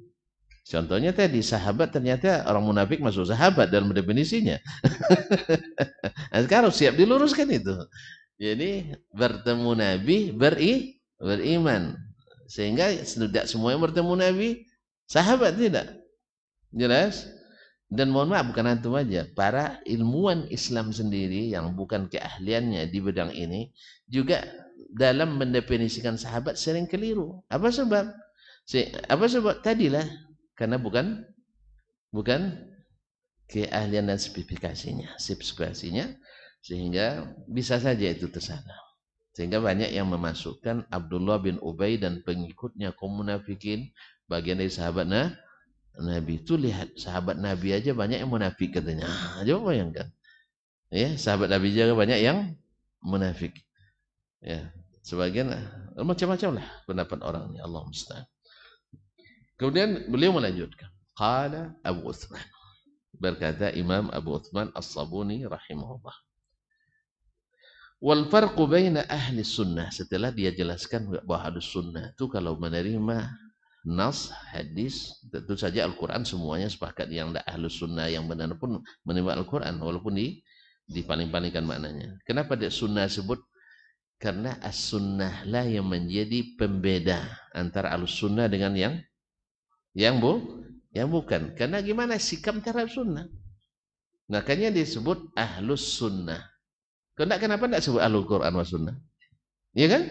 Contohnya tadi sahabat ternyata orang munafik masuk sahabat dalam definisinya. Nah, sekarang siap diluruskan itu. Jadi bertemu Nabi beri beriman sehingga tidak semua yang bertemu Nabi sahabat tidak jelas dan mohon maaf bukan hantu aja para ilmuwan Islam sendiri yang bukan keahliannya di bidang ini juga dalam mendefinisikan sahabat sering keliru apa sebab si, apa sebab tadilah karena bukan bukan keahlian dan spesifikasinya spesifikasinya sehingga bisa saja itu tersana sehingga banyak yang memasukkan Abdullah bin Ubay dan pengikutnya kaum munafikin bagian dari sahabat nah, Nabi itu lihat sahabat Nabi aja banyak yang munafik katanya. Ah, coba bayangkan. Ya, sahabat Nabi juga banyak yang munafik. Ya, sebagian eh, macam-macam lah pendapat orang ini Allah musta'an. Kemudian beliau melanjutkan. Qala Abu Uthman. Berkata Imam Abu Uthman As-Sabuni rahimahullah. Wal farqu baina ahli sunnah. Setelah dia jelaskan bahwa ahli sunnah itu kalau menerima nas, hadis, tentu saja Al-Quran semuanya sepakat. Yang tidak ahli sunnah yang benar pun menerima Al-Quran. Walaupun di dipaling-palingkan maknanya. Kenapa dia sunnah sebut? Karena as-sunnah lah yang menjadi pembeda antara al-sunnah dengan yang yang bu, yang bukan. Karena gimana sikap terhadap sunnah? Makanya disebut ahlus sunnah. Kenapa kenapa tidak sebut ahlul Quran wa sunnah? Iya kan?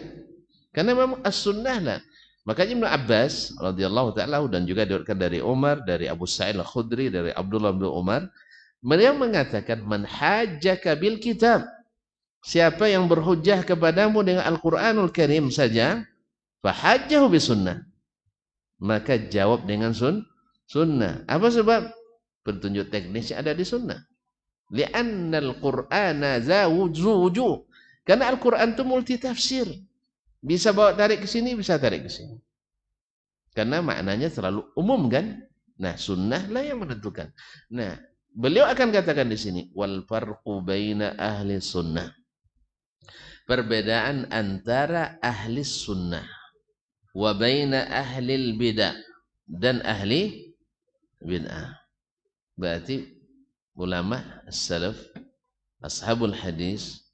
Karena memang as-sunnah lah. Makanya Ibn Abbas radhiyallahu taala dan juga diriwayatkan dari Umar, dari Abu Sa'id Al-Khudri, dari Abdullah bin Umar, beliau mengatakan man hajjaka bil kitab. Siapa yang berhujjah kepadamu dengan Al-Qur'anul Karim saja, fahajjahu bi sunnah. Maka jawab dengan sun sunnah. Apa sebab? Petunjuk teknisnya ada di sunnah. Lianna al-Qur'ana Karena Al-Quran itu multi tafsir. Bisa bawa tarik ke sini, bisa tarik ke sini. Karena maknanya selalu umum kan? Nah, sunnah lah yang menentukan. Nah, beliau akan katakan di sini, wal farqu baina ahli sunnah. Perbedaan antara ahli sunnah wa baina ahli bidah dan ahli bid'ah. Berarti ulama salaf ashabul hadis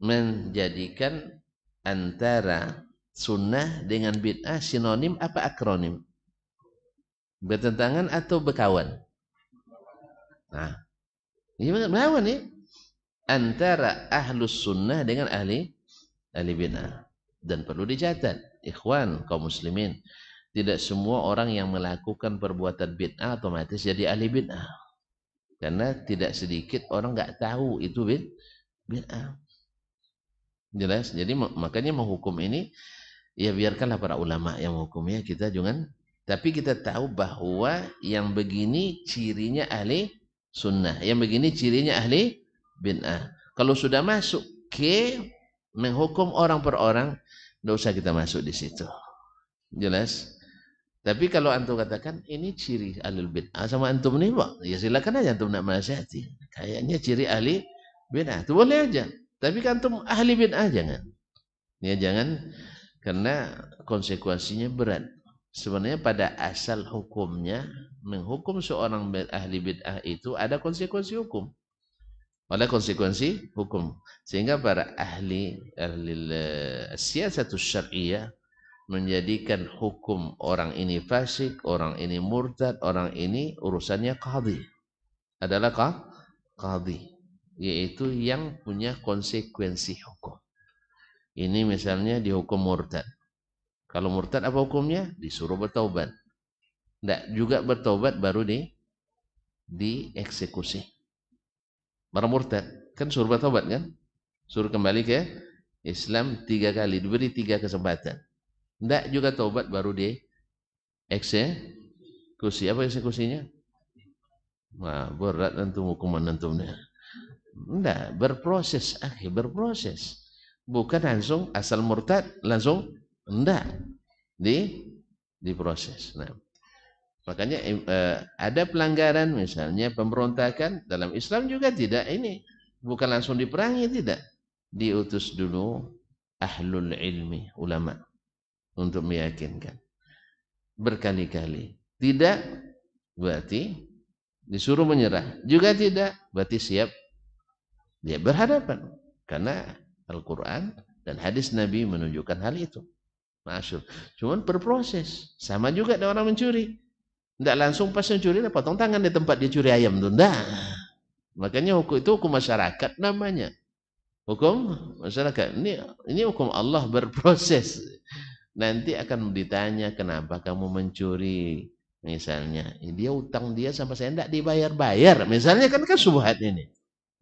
menjadikan antara sunnah dengan bid'ah sinonim apa akronim bertentangan atau berkawan nah ini berkawan ya antara ahlus sunnah dengan ahli ahli bid'ah dan perlu dicatat ikhwan kaum muslimin tidak semua orang yang melakukan perbuatan bid'ah otomatis jadi ahli bid'ah karena tidak sedikit orang nggak tahu itu bin bid'ah. Jelas. Jadi makanya menghukum ini ya biarkanlah para ulama yang menghukumnya kita jangan tapi kita tahu bahwa yang begini cirinya ahli sunnah. Yang begini cirinya ahli bid'ah. Kalau sudah masuk ke menghukum orang per orang, tidak usah kita masuk di situ. Jelas? Tapi kalau antum katakan ini ciri ahli bid'ah sama antum nih pak, ya silakan aja antum nak menasihati. Kayaknya ciri ahli bid'ah itu boleh aja. Tapi kan antum ahli bid'ah jangan. Ya jangan karena konsekuensinya berat. Sebenarnya pada asal hukumnya menghukum seorang ahli bid'ah itu ada konsekuensi hukum. Ada konsekuensi hukum. Sehingga para ahli ahli eh, siasat syariah menjadikan hukum orang ini fasik, orang ini murtad, orang ini urusannya qadhi. Adalah kah? Qadhi, yaitu yang punya konsekuensi hukum. Ini misalnya dihukum murtad. Kalau murtad apa hukumnya? Disuruh bertobat. Tidak juga bertobat baru di dieksekusi. Para murtad kan suruh bertobat kan? Suruh kembali ke Islam tiga kali, diberi tiga kesempatan tidak juga tobat baru di eksekusi. Apa eksekusinya? Wah, berat tentu hukuman antumnya. Tidak, berproses, akhi, ya berproses. Bukan langsung asal murtad, langsung tidak di diproses. Nah, makanya eh, ada pelanggaran misalnya pemberontakan dalam Islam juga tidak ini bukan langsung diperangi tidak diutus dulu ahlul ilmi ulama untuk meyakinkan berkali-kali. Tidak berarti disuruh menyerah. Juga tidak berarti siap dia berhadapan karena Al-Qur'an dan hadis Nabi menunjukkan hal itu. Masyur. Cuman berproses. Sama juga dengan orang mencuri. Tidak langsung pas mencuri, potong tangan di tempat dia curi ayam. Itu. enggak Makanya hukum itu hukum masyarakat namanya. Hukum masyarakat. Ini ini hukum Allah berproses nanti akan ditanya kenapa kamu mencuri misalnya eh, dia utang dia sama saya tidak dibayar-bayar misalnya kan kan subhat ini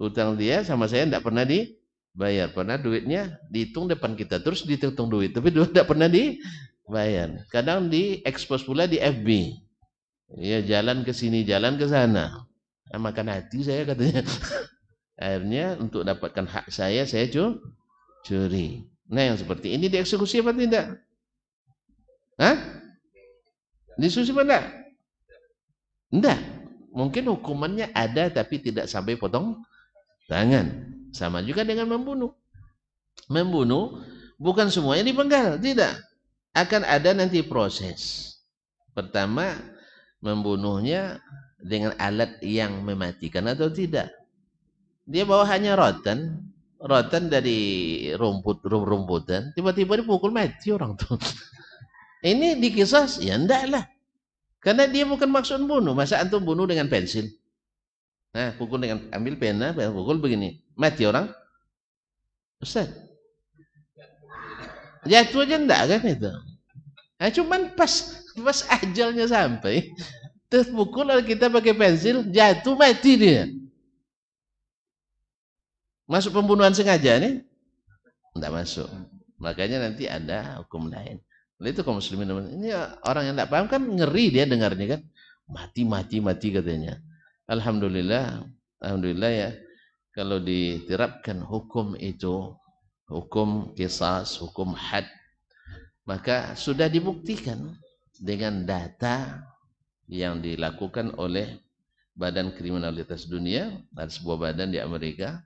utang dia sama saya tidak pernah dibayar pernah duitnya dihitung depan kita terus dihitung duit tapi duit tidak pernah dibayar kadang diekspos pula di FB ya jalan ke sini jalan ke sana nah, makan hati saya katanya akhirnya untuk dapatkan hak saya saya curi nah yang seperti ini dieksekusi apa tidak Hah? Disusupkan enggak? Enggak. Mungkin hukumannya ada tapi tidak sampai potong tangan. Sama juga dengan membunuh. Membunuh bukan semuanya dipenggal, tidak. Akan ada nanti proses. Pertama, membunuhnya dengan alat yang mematikan atau tidak. Dia bawa hanya rotan, rotan dari rumput rumputan, tiba-tiba dipukul mati orang tuh. Ini dikisas, ya lah, Karena dia bukan maksud bunuh. Masa antum bunuh dengan pensil? Nah, pukul dengan ambil pena, pukul begini. Mati orang? Ustaz. Jatuh aja enggak kan itu? Nah, cuman pas pas ajalnya sampai terus pukul kita pakai pensil jatuh mati dia masuk pembunuhan sengaja nih tidak masuk makanya nanti ada hukum lain itu kaum muslimin. Ini orang yang tidak paham kan ngeri dia dengarnya kan. Mati, mati, mati katanya. Alhamdulillah, Alhamdulillah ya. Kalau diterapkan hukum itu, hukum kisah hukum had, maka sudah dibuktikan dengan data yang dilakukan oleh Badan Kriminalitas Dunia, dan sebuah badan di Amerika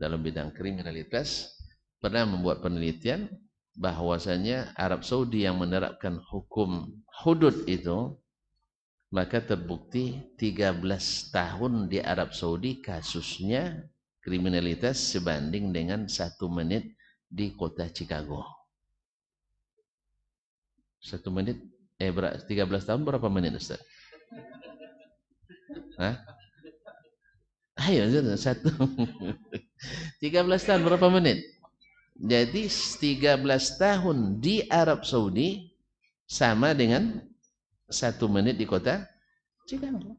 dalam bidang kriminalitas, pernah membuat penelitian bahwasanya Arab Saudi yang menerapkan hukum hudud itu maka terbukti 13 tahun di Arab Saudi kasusnya kriminalitas sebanding dengan satu menit di kota Chicago. Satu menit, eh 13 tahun berapa menit Ustaz? Hah? Ayo, satu. 13 tahun berapa menit? Jadi 13 tahun di Arab Saudi sama dengan satu menit di kota Chicago.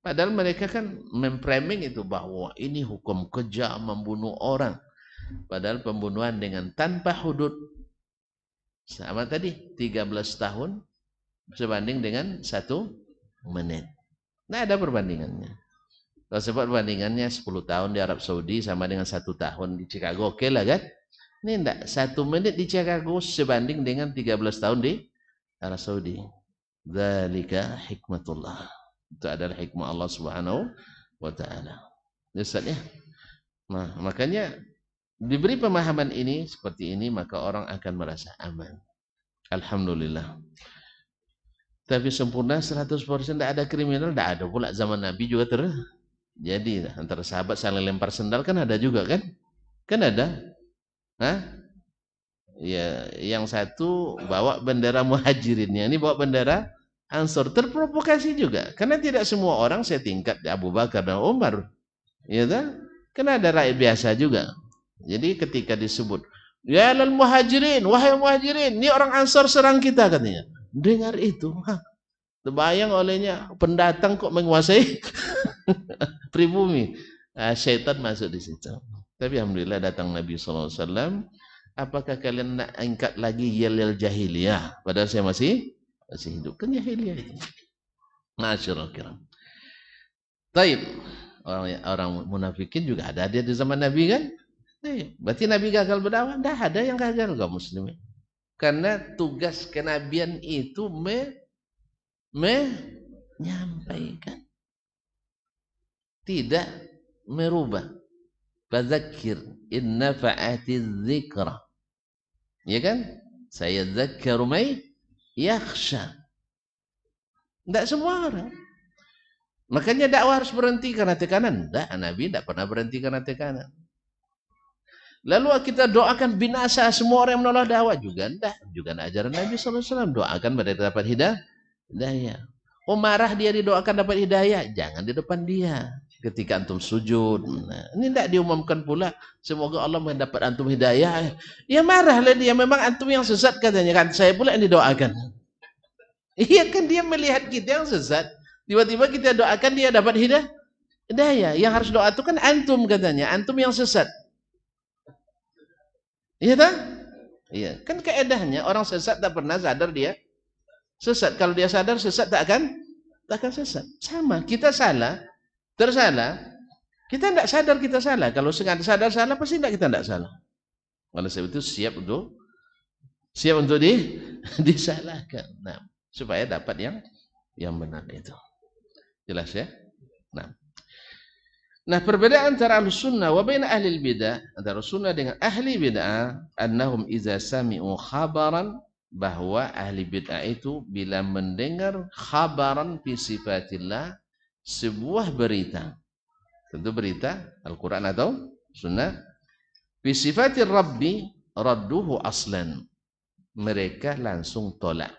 Padahal mereka kan memframing itu bahwa ini hukum kejam membunuh orang. Padahal pembunuhan dengan tanpa hudud sama tadi 13 tahun sebanding dengan satu menit. Nah ada perbandingannya. Kalau sebab perbandingannya 10 tahun di Arab Saudi sama dengan satu tahun di Chicago, oke okay lah kan? Ini enggak, satu menit di Chicago sebanding dengan 13 tahun di Arab Saudi. Zalika hikmatullah. Itu adalah hikmah Allah Subhanahu wa taala. Ya, ya. Nah, makanya diberi pemahaman ini seperti ini maka orang akan merasa aman. Alhamdulillah. Tapi sempurna 100% tidak ada kriminal, tidak ada pula zaman Nabi juga ter. Jadi antara sahabat saling lempar sendal kan ada juga kan? Kan ada. Hah? Ya, yang satu bawa bendera muhajirin, yang ini bawa bendera Ansor terprovokasi juga karena tidak semua orang saya tingkat Abu Bakar dan Umar. Ya kan? Karena ada rakyat biasa juga. Jadi ketika disebut Ya lal muhajirin, wahai muhajirin, ini orang ansor serang kita katanya. Dengar itu, ha, terbayang olehnya pendatang kok menguasai pribumi. Ah, syaitan setan masuk di situ. Tapi alhamdulillah datang Nabi SAW. Apakah kalian nak angkat lagi yel-yel jahiliyah? Padahal saya masih masih hidup. Kan jahiliyah itu. Masyarul kiram. Taib. Orang, orang munafikin juga ada dia di zaman Nabi kan? Taib. Berarti Nabi gagal berdakwah? Dah ada yang gagal kaum muslimin. Karena tugas kenabian itu me, menyampaikan. Tidak merubah. Fadzakir in nafa'ati dzikra. Ya kan? Saya dzakkaru may yakhsha. Tidak semua orang. Makanya dakwah harus berhenti karena tekanan. Tidak, Nabi tidak pernah berhenti karena tekanan. Lalu kita doakan binasa semua orang yang menolak dakwah juga enggak. Juga ajaran Nabi SAW. Doakan mereka dapat hidayah. hidayah. Oh marah dia didoakan dapat hidayah. Jangan di depan dia ketika antum sujud. Nah, ini tidak diumumkan pula. Semoga Allah mendapat antum hidayah. Ya marahlah dia. Memang antum yang sesat katanya kan. Saya pula yang didoakan. Iya kan dia melihat kita yang sesat. Tiba-tiba kita doakan dia dapat hidayah. Hidayah. Yang harus doa itu kan antum katanya. Antum yang sesat. Iya kan Iya. Kan keedahnya orang sesat tak pernah sadar dia. Sesat. Kalau dia sadar sesat tak akan tak akan sesat. Sama. Kita salah tersalah, kita tidak sadar kita salah. Kalau sengaja sadar salah, pasti tidak kita tidak salah. Oleh sebab itu siap untuk siap untuk di disalahkan. Nah, supaya dapat yang yang benar itu. Jelas ya? Nah. Nah, perbedaan antara al-sunnah wa bain ahli bidah, antara Sunnah dengan ahli bid'ah, annahum idza sami'u khabaran bahwa ahli bid'ah itu bila mendengar khabaran fi sifatillah sebuah berita tentu berita Al-Quran atau Sunnah bisifatir Rabbi radduhu aslan mereka langsung tolak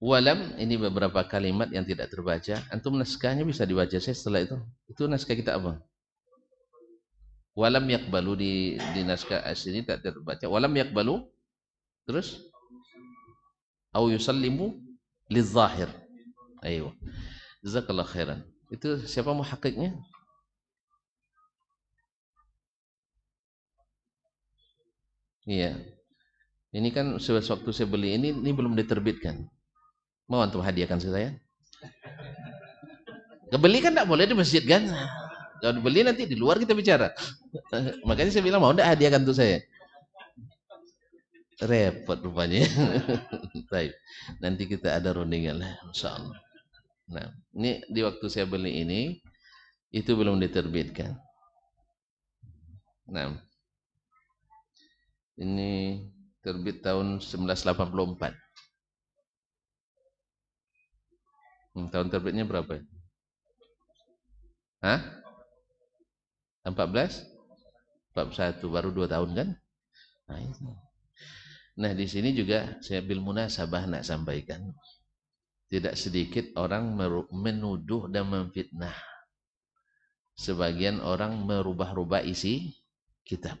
walam ini beberapa kalimat yang tidak terbaca antum naskahnya bisa dibaca saya setelah itu itu naskah kita apa walam yakbalu di di naskah ini tak terbaca walam yakbalu terus au yusallimu lizahir Ayo. Jazakallah khairan. Itu siapa muhakkiknya? Iya. Ini kan sewaktu saya beli ini ini belum diterbitkan. Mau antum hadiahkan saya? Kebeli kan tidak boleh di masjid kan? Kalau dibeli nanti di luar kita bicara. Makanya saya bilang mau tidak hadiahkan tuh saya. Repot rupanya. Baik. nanti kita ada rundingan lah. Insyaallah. Nah, ini di waktu saya beli ini itu belum diterbitkan. Nah, ini terbit tahun 1984. Hmm, tahun terbitnya berapa? Hah? 14? 41 baru 2 tahun kan? Nah, itu. nah di sini juga saya bil munasabah nak sampaikan. Tidak sedikit orang menuduh dan memfitnah. Sebagian orang merubah-rubah isi kitab.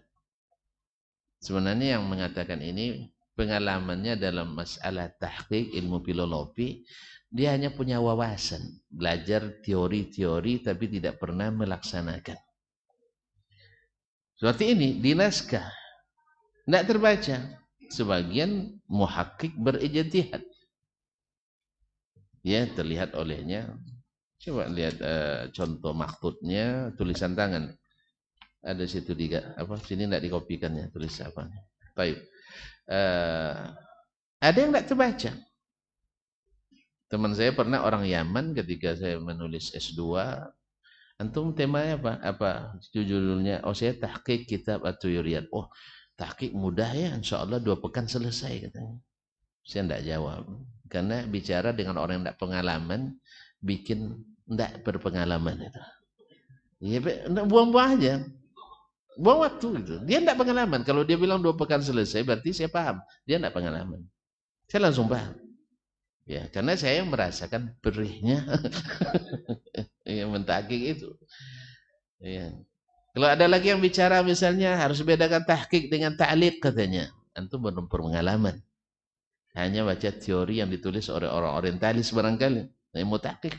Sebenarnya yang mengatakan ini pengalamannya dalam masalah tahqiq ilmu filologi dia hanya punya wawasan, belajar teori-teori tapi tidak pernah melaksanakan. Seperti ini di naskah tidak terbaca. Sebagian muhakkik berijtihad ya terlihat olehnya coba lihat uh, contoh maktutnya tulisan tangan ada situ di apa sini tidak ya tulis apa baik Uh, ada yang tidak terbaca teman saya pernah orang Yaman ketika saya menulis S2 antum temanya apa apa judulnya oh saya tahqiq kitab at-tuyuriyat oh tahqiq mudah ya insyaallah dua pekan selesai katanya saya tidak jawab. Karena bicara dengan orang yang tidak pengalaman, bikin tidak berpengalaman itu. Ya, buang-buang aja. Buang waktu itu. Dia tidak pengalaman. Kalau dia bilang dua pekan selesai, berarti saya paham. Dia tidak pengalaman. Saya langsung paham. Ya, karena saya merasakan perihnya yang mentaking itu. Ya. Kalau ada lagi yang bicara misalnya harus bedakan tahqiq dengan ta'liq katanya. Antum belum pengalaman. Hanya baca teori yang ditulis oleh orang orientalis barangkali. tapi mau tahqiq.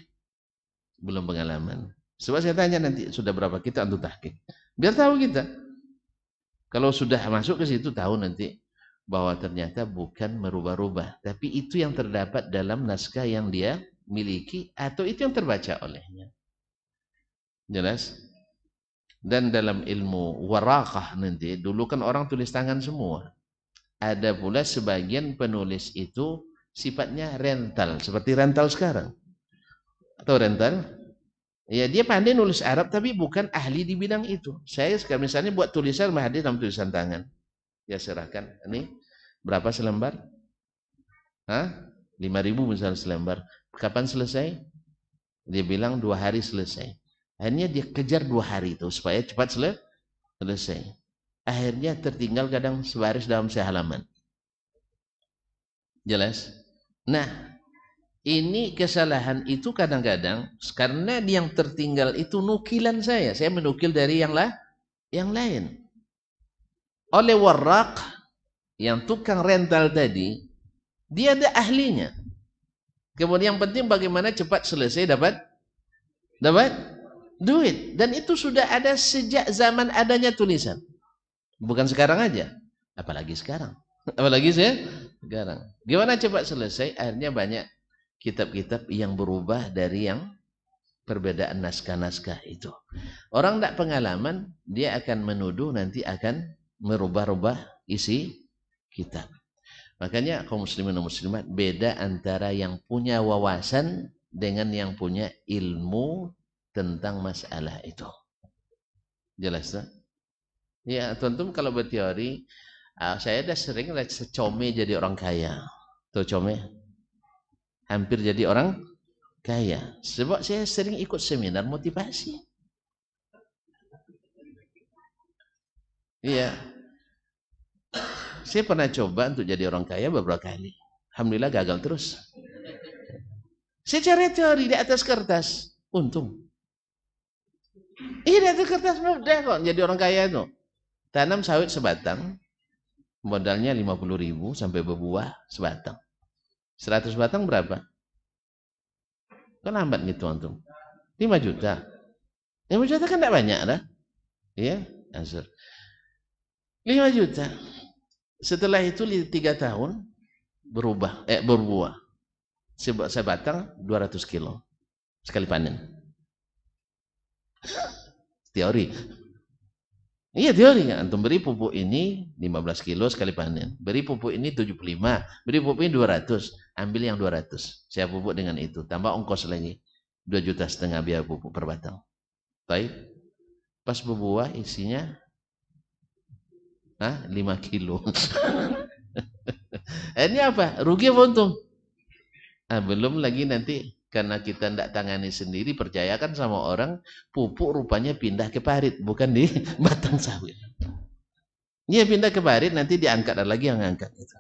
Belum pengalaman. Sebab saya tanya nanti sudah berapa kita untuk tahqiq. Biar tahu kita. Kalau sudah masuk ke situ tahu nanti bahwa ternyata bukan merubah-rubah, tapi itu yang terdapat dalam naskah yang dia miliki atau itu yang terbaca olehnya. Jelas? Dan dalam ilmu warakah nanti, dulu kan orang tulis tangan semua. Ada pula sebagian penulis itu sifatnya rental, seperti rental sekarang. Atau rental? Ya dia pandai nulis Arab tapi bukan ahli di bidang itu. Saya sekarang misalnya buat tulisan mahadis dalam tulisan tangan. Ya serahkan. Ini berapa selembar? Hah? 5000 misalnya selembar. Kapan selesai? Dia bilang dua hari selesai. Akhirnya dia kejar dua hari itu supaya cepat selesai akhirnya tertinggal kadang sebaris dalam sehalaman jelas nah ini kesalahan itu kadang-kadang karena yang tertinggal itu nukilan saya saya menukil dari yang lah yang lain oleh warak yang tukang rental tadi dia ada ahlinya kemudian yang penting bagaimana cepat selesai dapat dapat duit dan itu sudah ada sejak zaman adanya tulisan Bukan sekarang aja. Apalagi sekarang. Apalagi saya sekarang. Gimana cepat selesai? Akhirnya banyak kitab-kitab yang berubah dari yang perbedaan naskah-naskah itu. Orang tidak pengalaman, dia akan menuduh nanti akan merubah-rubah isi kitab. Makanya kaum muslimin dan muslimat beda antara yang punya wawasan dengan yang punya ilmu tentang masalah itu. Jelas tak? Ya, tentu kalau berteori, uh, saya sudah sering secome jadi orang kaya. Tuh come, hampir jadi orang kaya. Sebab saya sering ikut seminar motivasi. Iya. Saya pernah coba untuk jadi orang kaya beberapa kali. Alhamdulillah gagal terus. Saya cari teori di atas kertas. Untung. Iya di atas kertas mudah kok jadi orang kaya itu. Tanam sawit sebatang, modalnya 50.000 sampai berbuah sebatang. 100 batang berapa? kan lambat gitu antum? 5 juta. 5 juta kan tidak banyak dah. Iya, Azur. 5 juta. Setelah itu 3 tahun berubah eh berbuah. Sebatang 200 kilo sekali panen. Teori. Iya teorinya, antum beri pupuk ini 15 kilo sekali panen, beri pupuk ini 75, beri pupuk ini 200, ambil yang 200, saya pupuk dengan itu, tambah ongkos lagi, 2 juta setengah biaya pupuk per batang. Baik, pas berbuah isinya Hah? 5 kilo. Eh, ini apa? Rugi apa untung? Ah, belum lagi nanti karena kita tidak tangani sendiri, percayakan sama orang, pupuk rupanya pindah ke parit, bukan di batang sawit. yang pindah ke parit, nanti diangkat, ada lagi yang angkat. Gitu.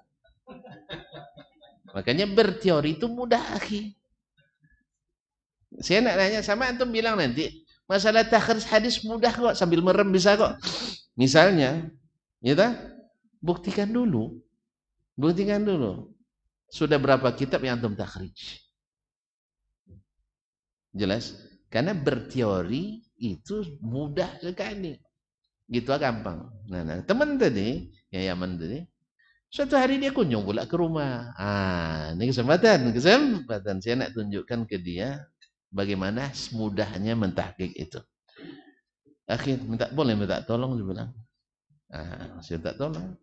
Makanya berteori itu mudah, akhi. Saya nak nanya sama antum bilang nanti, masalah takhrij hadis mudah kok, sambil merem bisa kok. Misalnya, ya Buktikan dulu. Buktikan dulu. Sudah berapa kitab yang antum takhrij? Jelas? Karena berteori itu mudah sekali. Gitu ah, gampang. Nah, nah teman tadi, ya Yaman tadi, suatu hari dia kunjung pula ke rumah. Ah, ini kesempatan, kesempatan saya nak tunjukkan ke dia bagaimana semudahnya mentahkik itu. Akhir minta boleh minta tolong dia bilang. Ah, saya tak tolong.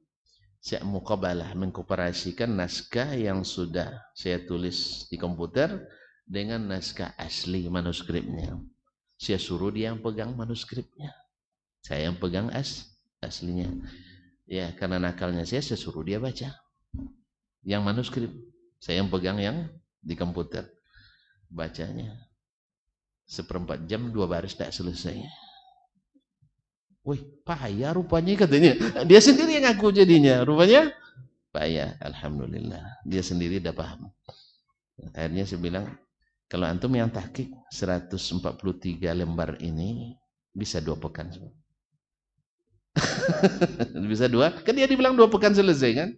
Saya mukabalah mengkooperasikan naskah yang sudah saya tulis di komputer dengan naskah asli manuskripnya. Saya suruh dia yang pegang manuskripnya. Saya yang pegang as aslinya. Ya, karena nakalnya saya, saya suruh dia baca. Yang manuskrip. Saya yang pegang yang di komputer. Bacanya. Seperempat jam, dua baris tak selesai. Wih, payah rupanya katanya. Dia sendiri yang aku jadinya. Rupanya payah. Alhamdulillah. Dia sendiri dah paham. Akhirnya saya bilang, kalau antum yang tahkik 143 lembar ini bisa dua pekan. bisa dua, kan dia dibilang dua pekan selesai kan?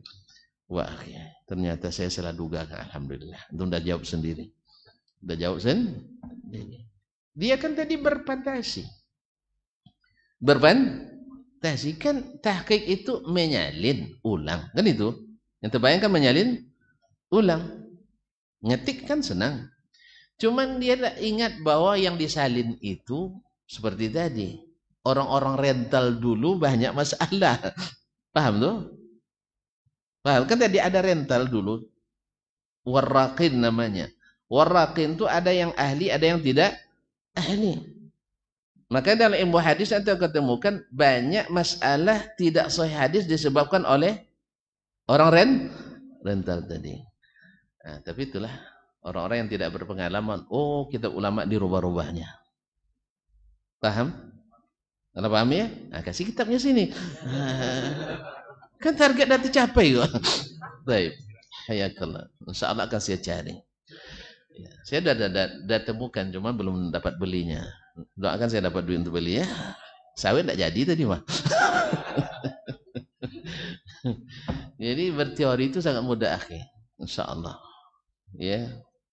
Wah, ya. ternyata saya salah duga. Alhamdulillah, antum udah jawab sendiri. Udah jawab sendiri. Dia kan tadi berfantasi. Berfantasi kan tahkik itu menyalin ulang. Kan itu? Yang terbayangkan menyalin ulang. Ngetik kan senang Cuman dia tak ingat bahwa yang disalin itu seperti tadi. Orang-orang rental dulu banyak masalah. Paham tuh? Paham? Kan tadi ada rental dulu. Warraqin namanya. Warraqin itu ada yang ahli, ada yang tidak ahli. Maka dalam ilmu hadis nanti ketemukan banyak masalah tidak sahih hadis disebabkan oleh orang rent rental tadi. Nah, tapi itulah orang-orang yang tidak berpengalaman oh kita ulama dirubah-rubahnya paham? kalau paham ya? nah kasih kitabnya sini kan target dah tercapai kok baik hayakallah insyaallah akan ya, saya cari saya dah, dah, dah, temukan cuma belum dapat belinya doakan saya dapat duit untuk beli ya sawit tidak jadi tadi mah jadi berteori itu sangat mudah akhir insyaallah ya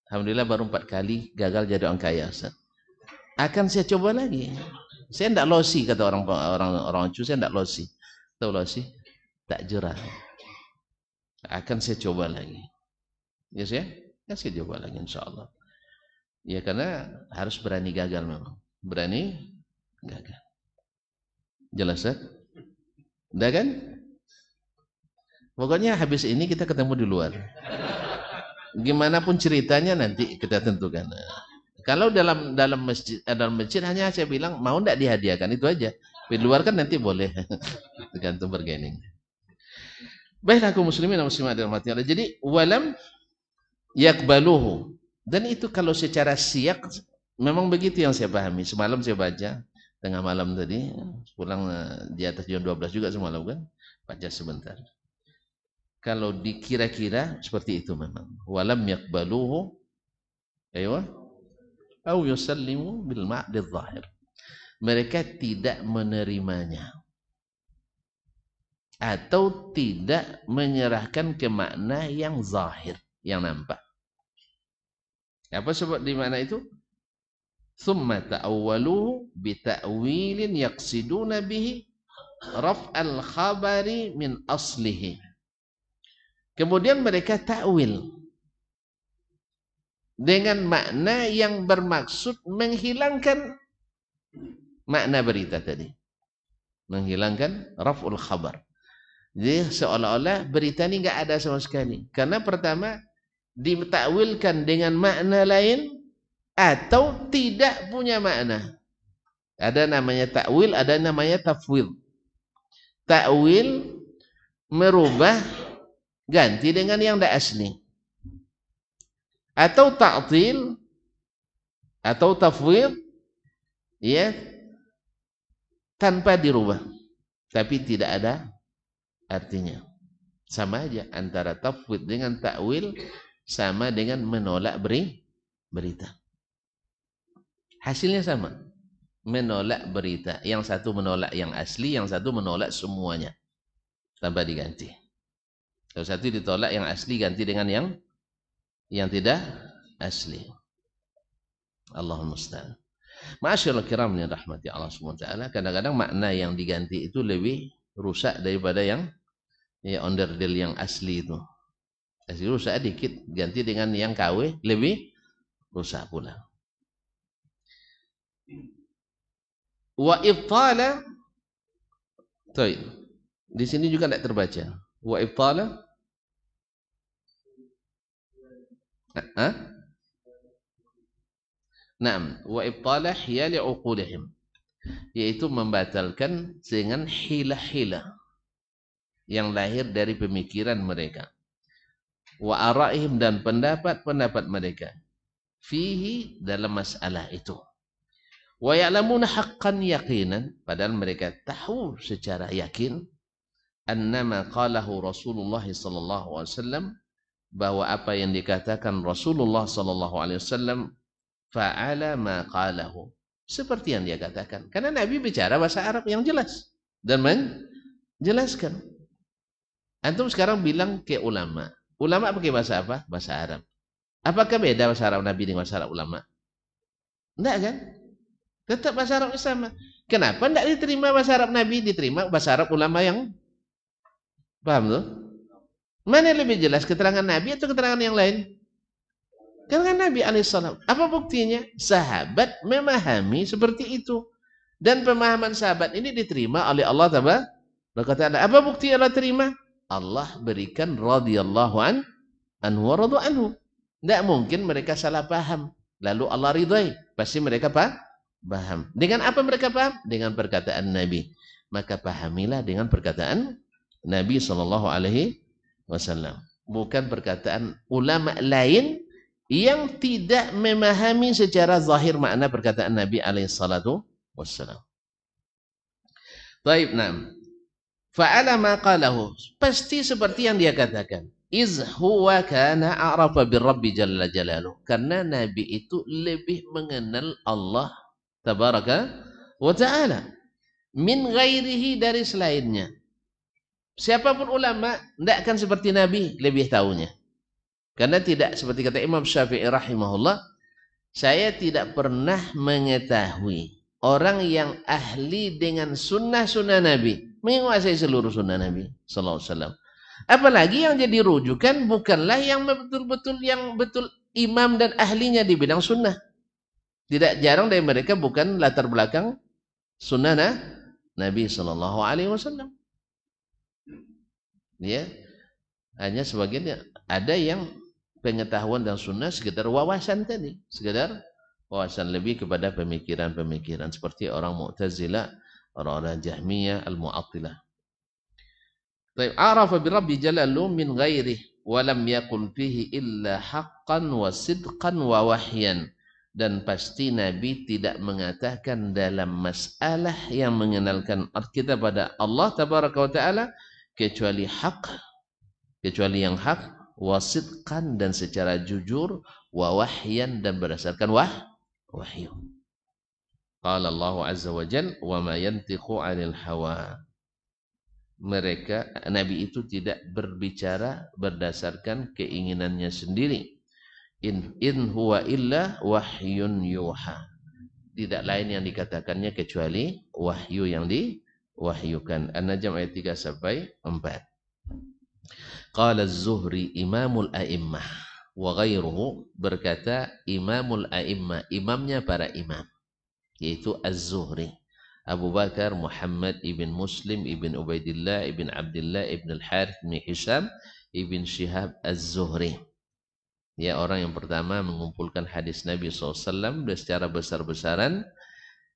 Alhamdulillah baru empat kali gagal jadi orang kaya Ustaz. Akan saya coba lagi. Saya tidak losi kata orang orang orang cu saya tidak losi. Tahu losi? Tak jerah. Akan saya coba lagi. Yes ya? saya coba lagi insya Allah. Ya karena harus berani gagal memang. Berani gagal. Jelas ya? kan? Pokoknya habis ini kita ketemu di luar gimana pun ceritanya nanti kita tentukan. Kalau dalam dalam masjid eh, dalam masjid hanya saya bilang mau tidak dihadiahkan itu aja. Di luar kan nanti boleh tergantung bergening. Baiklah aku muslimin dan muslimat dirahmati Allah. Jadi walam yakbaluhu dan itu kalau secara siak memang begitu yang saya pahami. Semalam saya baca tengah malam tadi pulang eh, di atas jam 12 juga semalam kan baca sebentar kalau dikira-kira seperti itu memang walam yakbaluhu aywa au yusallimu bil ma'dil zahir mereka tidak menerimanya atau tidak menyerahkan ke makna yang zahir yang nampak apa sebab di mana itu thumma ta'awwaluhu bi ta'wilin yaqsiduna bihi raf al khabari min aslihi Kemudian mereka takwil dengan makna yang bermaksud menghilangkan makna berita tadi. Menghilangkan raf'ul khabar. Jadi seolah-olah berita ini nggak ada sama sekali. Karena pertama ditakwilkan dengan makna lain atau tidak punya makna. Ada namanya takwil, ada namanya tafwid. Takwil merubah ganti dengan yang tidak asli atau ta'til atau tafwid ya tanpa dirubah tapi tidak ada artinya sama aja antara tafwid dengan takwil sama dengan menolak beri berita hasilnya sama menolak berita yang satu menolak yang asli yang satu menolak semuanya tanpa diganti satu ditolak yang asli ganti dengan yang yang tidak asli. Allahumma musta'an. Masyaallah kiram yang rahmati Allah taala. Kadang-kadang makna yang diganti itu lebih rusak daripada yang ya, onderdil yang asli itu. Asli rusak dikit, ganti dengan yang KW lebih rusak pula. Wa ibtala Taib. Di sini juga tidak terbaca. Wa ibtala nah, Naam, wa ibtalah hiyali uqulihim. Yaitu membatalkan dengan hila-hila yang lahir dari pemikiran mereka. Wa araihim dan pendapat-pendapat mereka. Fihi dalam masalah itu. Wa ya'lamuna haqqan yaqinan. Padahal mereka tahu secara yakin. Annama qalahu Rasulullah sallallahu alaihi wasallam bahwa apa yang dikatakan Rasulullah sallallahu alaihi wasallam fa'ala maqalahu Seperti yang dia katakan. Karena Nabi bicara bahasa Arab yang jelas dan menjelaskan. Antum sekarang bilang ke ulama. Ulama pakai bahasa apa? Bahasa Arab. Apakah beda bahasa Arab Nabi dengan bahasa Arab ulama? Tidak kan? Tetap bahasa Arab sama. Kenapa tidak diterima bahasa Arab Nabi, diterima bahasa Arab ulama yang paham tuh? Mana yang lebih jelas keterangan Nabi atau keterangan yang lain? Keterangan Nabi alaihissalam. Apa buktinya? Sahabat memahami seperti itu. Dan pemahaman sahabat ini diterima oleh Allah Taala. Apa bukti Allah terima? Allah berikan radhiyallahu an anhu wa radu anhu. Tidak mungkin mereka salah paham. Lalu Allah ridhai. Pasti mereka paham. paham. Dengan apa mereka paham? Dengan perkataan Nabi. Maka pahamilah dengan perkataan Nabi Shallallahu Alaihi wasallam. Bukan perkataan ulama lain yang tidak memahami secara zahir makna perkataan Nabi alaihi salatu wasallam. Baik, nah. Fa'ala ma Pasti seperti yang dia katakan. Iz huwa kana a'rafa bir Rabbi jalla jalalu. Karena Nabi itu lebih mengenal Allah tabaraka wa ta'ala. Min ghairihi dari selainnya siapapun ulama tidak akan seperti Nabi lebih tahunya. Karena tidak seperti kata Imam Syafi'i rahimahullah, saya tidak pernah mengetahui orang yang ahli dengan sunnah-sunnah Nabi, menguasai seluruh sunnah Nabi sallallahu alaihi wasallam. Apalagi yang jadi rujukan bukanlah yang betul-betul yang betul imam dan ahlinya di bidang sunnah. Tidak jarang dari mereka bukan latar belakang sunnah Nabi sallallahu alaihi wasallam ya hanya sebagian ada yang pengetahuan dan sunnah sekedar wawasan tadi sekedar wawasan lebih kepada pemikiran-pemikiran seperti orang Mu'tazilah orang-orang Jahmiyah Al-Mu'attilah Taib arafa bi rabbi jalalu min ghairi wa lam yakul fihi illa haqqan wa sidqan wa wahyan dan pasti Nabi tidak mengatakan dalam masalah yang mengenalkan kita pada Allah tabaraka wa taala kecuali hak kecuali yang hak wasitkan dan secara jujur wa wahyan dan berdasarkan wah wahyu qala Allah azza wa jal wa ma yantiqu anil hawa mereka nabi itu tidak berbicara berdasarkan keinginannya sendiri in in huwa illa wahyun yuha tidak lain yang dikatakannya kecuali wahyu yang di wahyukan. An-Najm ayat 3 sampai 4. Qala Az-Zuhri Imamul A'immah wa ghairuhu berkata Imamul A'immah, imamnya para imam yaitu Az-Zuhri. Abu Bakar Muhammad ibn Muslim ibn Ubaidillah ibn Abdullah ibn Al-Harith ibn Hisham ibn Shihab Az-Zuhri. Ya orang yang pertama mengumpulkan hadis Nabi SAW secara besar-besaran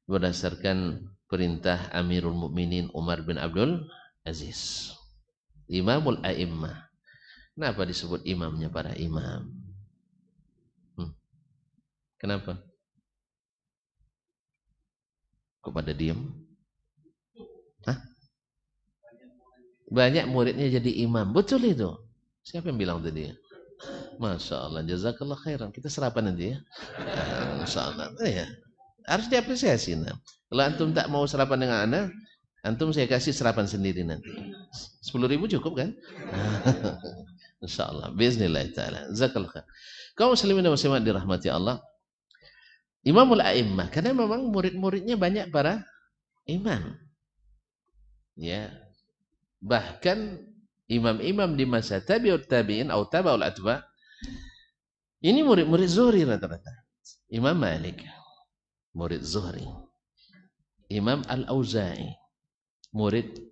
berdasarkan perintah Amirul Mukminin Umar bin Abdul Aziz. Imamul A'immah. Kenapa disebut imamnya para imam? Hmm. Kenapa? Kepada diam? Hah? Banyak muridnya jadi imam. Betul itu. Siapa yang bilang tadi? Masya Allah, jazakallah khairan. Kita serapan nanti ya. Ah, Masya Allah. Ya. Harus diapresiasi. Nah. Kalau antum tak mau sarapan dengan anak, antum saya kasih sarapan sendiri nanti. Sepuluh ribu cukup kan? Insya Allah. Bismillah ta'ala. Zakal Kau muslimin dan muslimat dirahmati Allah. Imamul A'immah. Karena memang murid-muridnya banyak para imam. Ya. Bahkan imam-imam di masa tabi'ut tabi'in atau tabaul atba. Ini murid-murid Zuhri rata-rata. Imam Malik. Murid Zuhri. إمام الأوزاعي مريد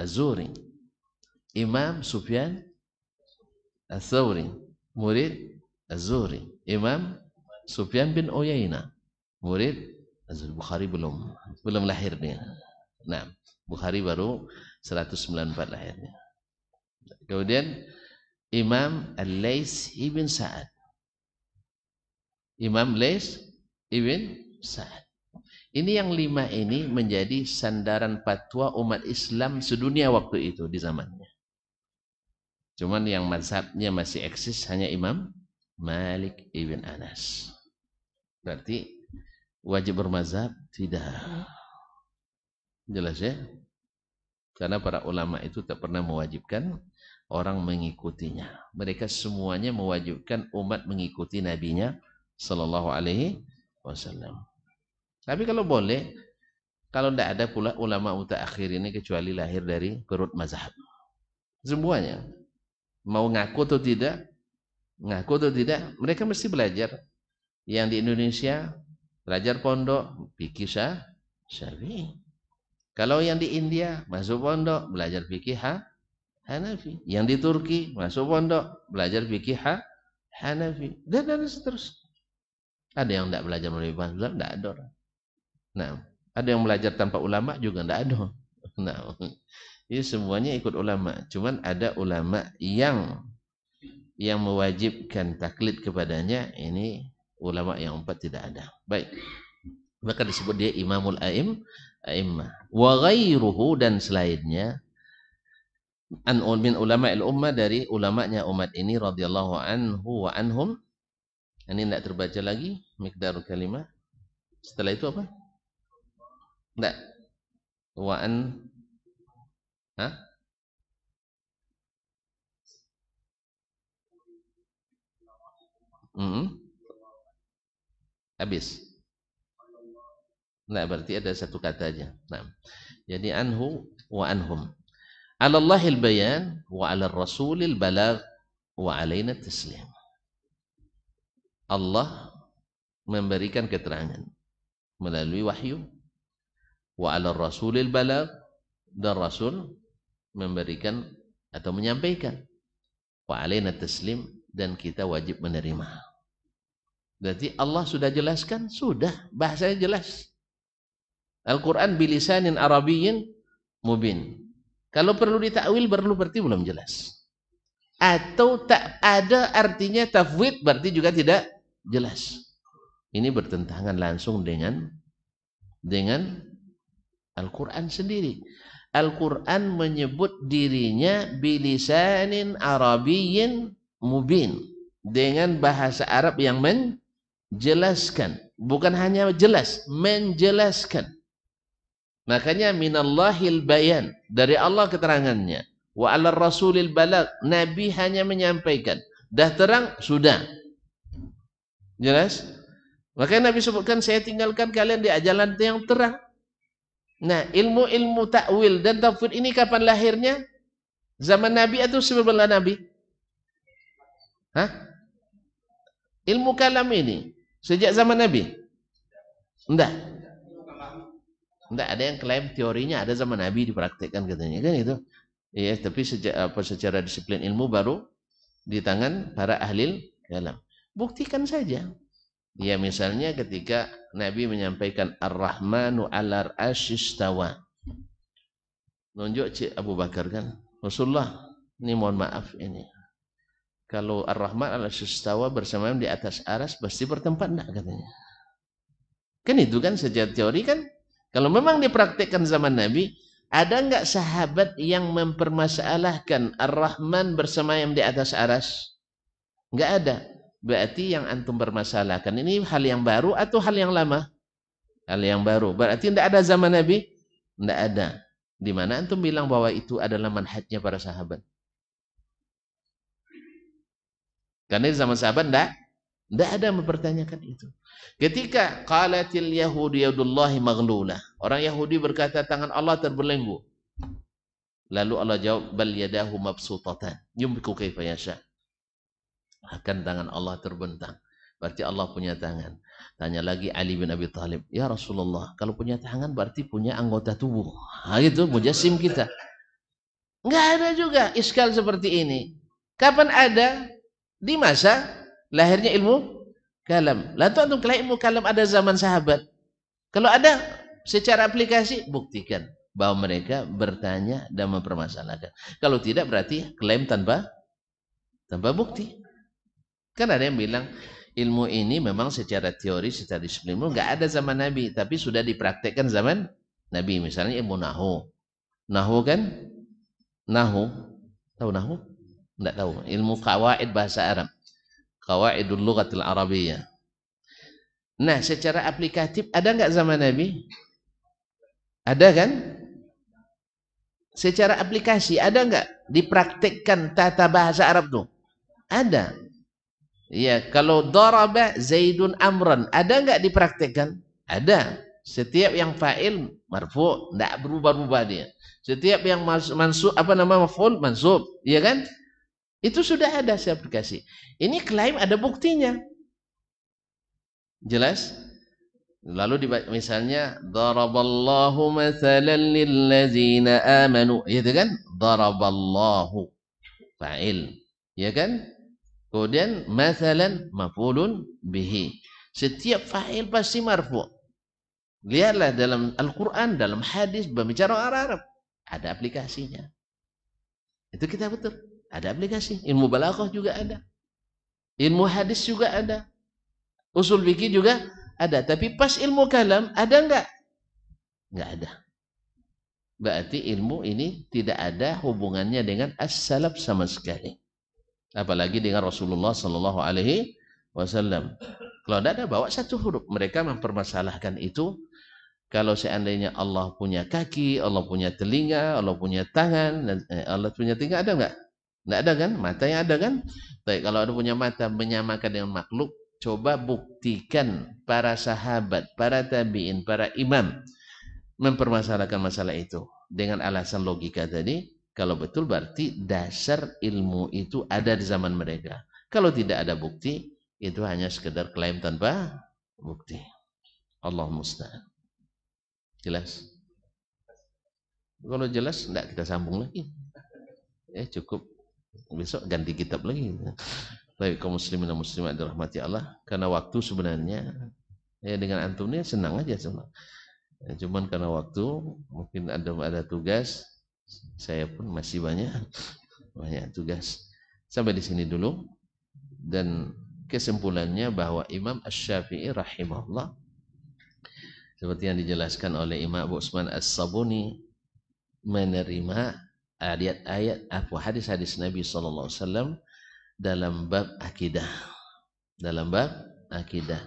الزوري إمام سفيان الثوري مريد الزوري إمام سفيان بن أويينة مريد Bukhari belum belum lahir dia. Nah, Bukhari baru 194 lahirnya. Kemudian Imam Al-Lais ibn Sa'ad. Imam Lais ibn Sa'ad. Ini yang lima ini menjadi sandaran fatwa umat Islam sedunia waktu itu di zamannya. Cuman yang mazhabnya masih eksis hanya Imam Malik ibn Anas. Berarti wajib bermazhab tidak. Jelas ya? Karena para ulama itu tak pernah mewajibkan orang mengikutinya. Mereka semuanya mewajibkan umat mengikuti nabinya sallallahu alaihi wasallam. Tapi kalau boleh, kalau tidak ada pula ulama mutaakhir ini kecuali lahir dari perut mazhab. Semuanya. Mau ngaku atau tidak, ngaku atau tidak, mereka mesti belajar. Yang di Indonesia, belajar pondok, fikih syah, syafi'i. Kalau yang di India, masuk pondok, belajar fikih ha, Hanafi. Yang di Turki, masuk pondok, belajar fikih ha, Hanafi. Dan, dan seterusnya. Ada yang tidak belajar melalui mazhab, tidak ada orang. Nah, ada yang belajar tanpa ulama juga tidak ada. Nah, ini ya semuanya ikut ulama. Cuman ada ulama yang yang mewajibkan taklid kepadanya ini ulama yang empat tidak ada. Baik. Maka disebut dia Imamul Aim Aimah. Wa ghairuhu dan selainnya an min ulama il ummah dari ulamanya umat ini radhiyallahu anhu wa anhum. Ini tidak terbaca lagi mikdarul kalimah. Setelah itu apa? Enggak. Wa an Hah? -hmm. Habis. Nah, berarti ada satu kata aja. Nah. Jadi anhu wa anhum. Alallahil bayan wa alal rasulil balagh wa alaina taslim. Allah memberikan keterangan melalui wahyu wa ala rasulil balagh dan rasul memberikan atau menyampaikan wa alaina taslim dan kita wajib menerima berarti Allah sudah jelaskan sudah bahasanya jelas Al-Qur'an bilisanin arabiyin mubin kalau perlu ditakwil perlu berarti belum jelas atau tak ada artinya tafwid berarti juga tidak jelas. Ini bertentangan langsung dengan dengan Al-Quran sendiri. Al-Quran menyebut dirinya bilisanin Arabiyin mubin dengan bahasa Arab yang menjelaskan, bukan hanya jelas, menjelaskan. Makanya minallahil bayan dari Allah keterangannya. Wa ala rasulil balag Nabi hanya menyampaikan. Dah terang sudah. Jelas? Makanya Nabi sebutkan saya tinggalkan kalian di ajalan yang terang. Nah, ilmu-ilmu takwil dan tafwid ini kapan lahirnya? Zaman Nabi atau sebelum Nabi? Hah? Ilmu kalam ini sejak zaman Nabi? Enggak. Enggak ada yang klaim teorinya ada zaman Nabi dipraktikkan katanya kan itu. Iya, tapi sejak apa secara disiplin ilmu baru di tangan para ahli kalam. Buktikan saja. Ya misalnya ketika Nabi menyampaikan Ar-Rahmanu alar asyistawa. Nunjuk Cik Abu Bakar kan. Rasulullah, ini mohon maaf ini. Kalau Ar-Rahman ala asyistawa bersama di atas aras pasti bertempat enggak katanya. Kan itu kan sejak teori kan. Kalau memang dipraktikkan zaman Nabi, ada enggak sahabat yang mempermasalahkan Ar-Rahman bersama yang di atas aras? Enggak ada. Berarti yang antum bermasalahkan ini hal yang baru atau hal yang lama? Hal yang baru. Berarti tidak ada zaman Nabi? Tidak ada. Di mana antum bilang bahwa itu adalah manhajnya para sahabat? Karena di zaman sahabat tidak tidak ada mempertanyakan itu. Ketika qalatil yahudi yadullahi maghlulah. Orang Yahudi berkata tangan Allah terbelenggu. Lalu Allah jawab bal yadahu mabsutatan yumbiku kaifa yasha. Bahkan tangan Allah terbentang. Berarti Allah punya tangan. Tanya lagi Ali bin Abi Thalib, "Ya Rasulullah, kalau punya tangan berarti punya anggota tubuh." Nah, itu mujasim kita. nggak ada juga iskal seperti ini. Kapan ada? Di masa lahirnya ilmu kalam. Lalu antum kalau ilmu kalam ada zaman sahabat. Kalau ada secara aplikasi buktikan bahwa mereka bertanya dan mempermasalahkan. Kalau tidak berarti klaim tanpa tanpa bukti. Kan ada yang bilang ilmu ini memang secara teori, secara disiplin nggak ada zaman Nabi, tapi sudah dipraktekkan zaman Nabi. Misalnya ilmu nahu. Nahu kan? Nahu. Tahu nahu? nggak tahu. Ilmu kawaid bahasa Arab. Kawaidul lughatil Arabiyah. Nah, secara aplikatif ada nggak zaman Nabi? Ada kan? Secara aplikasi ada nggak dipraktekkan tata bahasa Arab tuh? Ada. Iya, kalau daraba Zaidun amran, ada nggak dipraktekkan? Ada. Setiap yang fa'il marfu, enggak berubah-ubah dia. Setiap yang mansub apa nama maf'ul mansub, iya kan? Itu sudah ada saya aplikasi. Ini klaim ada buktinya. Jelas? Lalu misalnya daraballahu mathalan lillazina amanu, iya kan? Daraballahu fa'il. Ya kan? Kemudian masalan mafulun bihi. Setiap fa'il pasti marfu. Lihatlah dalam Al-Quran, dalam hadis berbicara orang Arab. Ada aplikasinya. Itu kita betul. Ada aplikasi. Ilmu balaghah juga ada. Ilmu hadis juga ada. Usul fikih juga ada. Tapi pas ilmu kalam ada enggak? Enggak ada. Berarti ilmu ini tidak ada hubungannya dengan as-salaf sama sekali apalagi dengan Rasulullah Shallallahu Alaihi Wasallam. Kalau tidak ada bawa satu huruf, mereka mempermasalahkan itu. Kalau seandainya Allah punya kaki, Allah punya telinga, Allah punya tangan, eh, Allah punya telinga ada nggak? Nggak ada kan? Matanya ada kan? Baik, kalau ada punya mata menyamakan dengan makhluk, coba buktikan para sahabat, para tabiin, para imam mempermasalahkan masalah itu dengan alasan logika tadi kalau betul berarti dasar ilmu itu ada di zaman mereka. Kalau tidak ada bukti, itu hanya sekedar klaim tanpa bukti. Allah musta'an. Jelas? Kalau jelas, tidak kita sambung lagi. Ya cukup. Besok ganti kitab lagi. Baik kaum muslimin dan muslimat dirahmati Allah. Karena waktu sebenarnya ya dengan antum senang aja semua. Ya, cuman karena waktu mungkin ada ada tugas saya pun masih banyak banyak tugas. Sampai di sini dulu dan kesimpulannya bahwa Imam Ash-Syafi'i rahimahullah seperti yang dijelaskan oleh Imam Abu Usman As-Sabuni menerima ayat-ayat apa hadis-hadis Nabi sallallahu alaihi wasallam dalam bab akidah. Dalam bab akidah.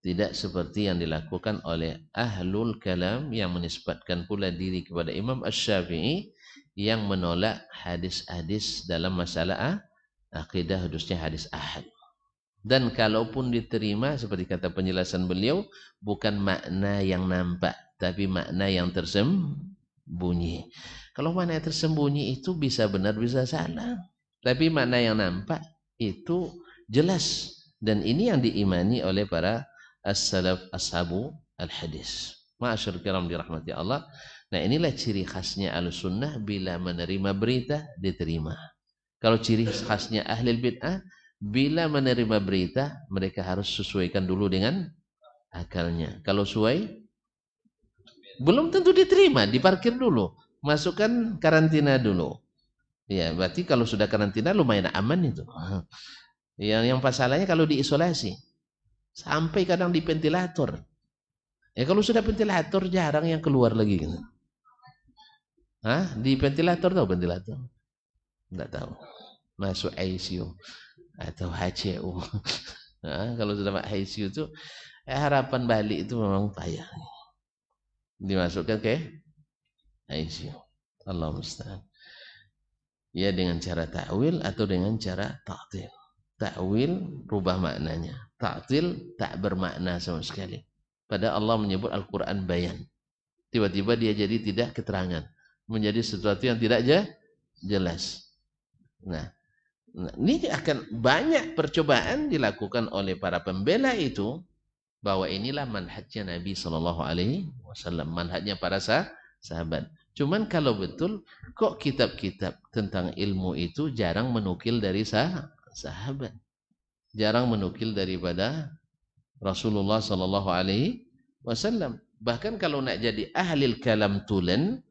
Tidak seperti yang dilakukan oleh ahlul kalam yang menisbatkan pula diri kepada Imam ash syafii yang menolak hadis-hadis dalam masalah ah, akidah khususnya hadis ahad. Dan kalaupun diterima seperti kata penjelasan beliau bukan makna yang nampak tapi makna yang tersembunyi. Kalau makna yang tersembunyi itu bisa benar bisa salah. Tapi makna yang nampak itu jelas dan ini yang diimani oleh para as-salaf ashabu al-hadis. Ma'asyar kiram dirahmati Allah. Nah inilah ciri khasnya al-sunnah bila menerima berita diterima. Kalau ciri khasnya ahli bid'ah bila menerima berita mereka harus sesuaikan dulu dengan akalnya. Kalau sesuai belum tentu diterima, diparkir dulu, masukkan karantina dulu. Ya, berarti kalau sudah karantina lumayan aman itu. Ya, yang yang pasalnya kalau diisolasi sampai kadang di ventilator. Ya kalau sudah ventilator jarang yang keluar lagi gitu. Hah? Di ventilator tahu ventilator? Enggak tahu. Masuk ICU atau HCU. Nah, kalau sudah masuk ICU itu eh, harapan balik itu memang payah. Dimasukkan ke ICU. Allah mesti Ya dengan cara takwil atau dengan cara taktil. Takwil rubah maknanya. Taktil tak bermakna sama sekali. Pada Allah menyebut Al-Quran bayan. Tiba-tiba dia jadi tidak keterangan menjadi sesuatu yang tidak je, jelas. Nah, nah, ini akan banyak percobaan dilakukan oleh para pembela itu bahwa inilah manhajnya Nabi Shallallahu Alaihi Wasallam, manhajnya para sah, sahabat. Cuman kalau betul, kok kitab-kitab tentang ilmu itu jarang menukil dari sah, sahabat, jarang menukil daripada Rasulullah Shallallahu Alaihi Wasallam. Bahkan kalau nak jadi ahli kalam tulen,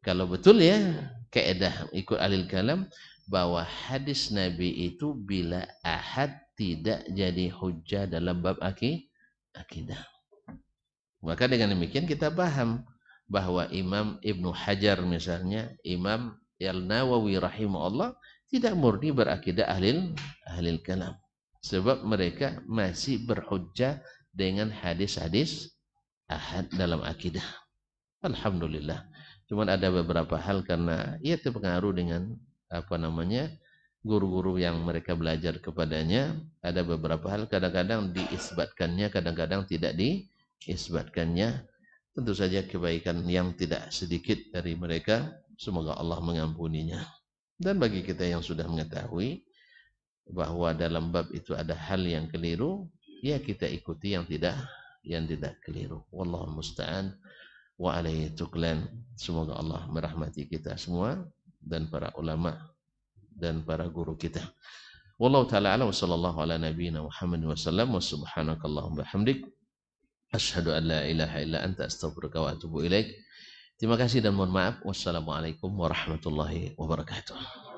kalau betul ya keedah ikut alil kalam bahwa hadis Nabi itu bila ahad tidak jadi hujah dalam bab akidah. Maka dengan demikian kita paham bahwa Imam Ibnu Hajar misalnya, Imam Al-Nawawi rahimahullah tidak murni berakidah ahli ahlil kalam. Sebab mereka masih berhujjah dengan hadis-hadis ahad dalam akidah. Alhamdulillah. Cuman ada beberapa hal karena ia terpengaruh dengan apa namanya guru-guru yang mereka belajar kepadanya. Ada beberapa hal kadang-kadang diisbatkannya, kadang-kadang tidak diisbatkannya. Tentu saja kebaikan yang tidak sedikit dari mereka. Semoga Allah mengampuninya. Dan bagi kita yang sudah mengetahui bahwa dalam bab itu ada hal yang keliru, ya kita ikuti yang tidak yang tidak keliru. Wallahu musta'an wa alaihi tuklan. Semoga Allah merahmati kita semua dan para ulama dan para guru kita. Wallahu taala alam sallallahu ala nabiyyina Muhammad wa sallam wa subhanakallahumma hamdik asyhadu an la ilaha illa anta astaghfiruka wa atubu ilaik. Terima kasih dan mohon maaf. Wassalamualaikum warahmatullahi wabarakatuh.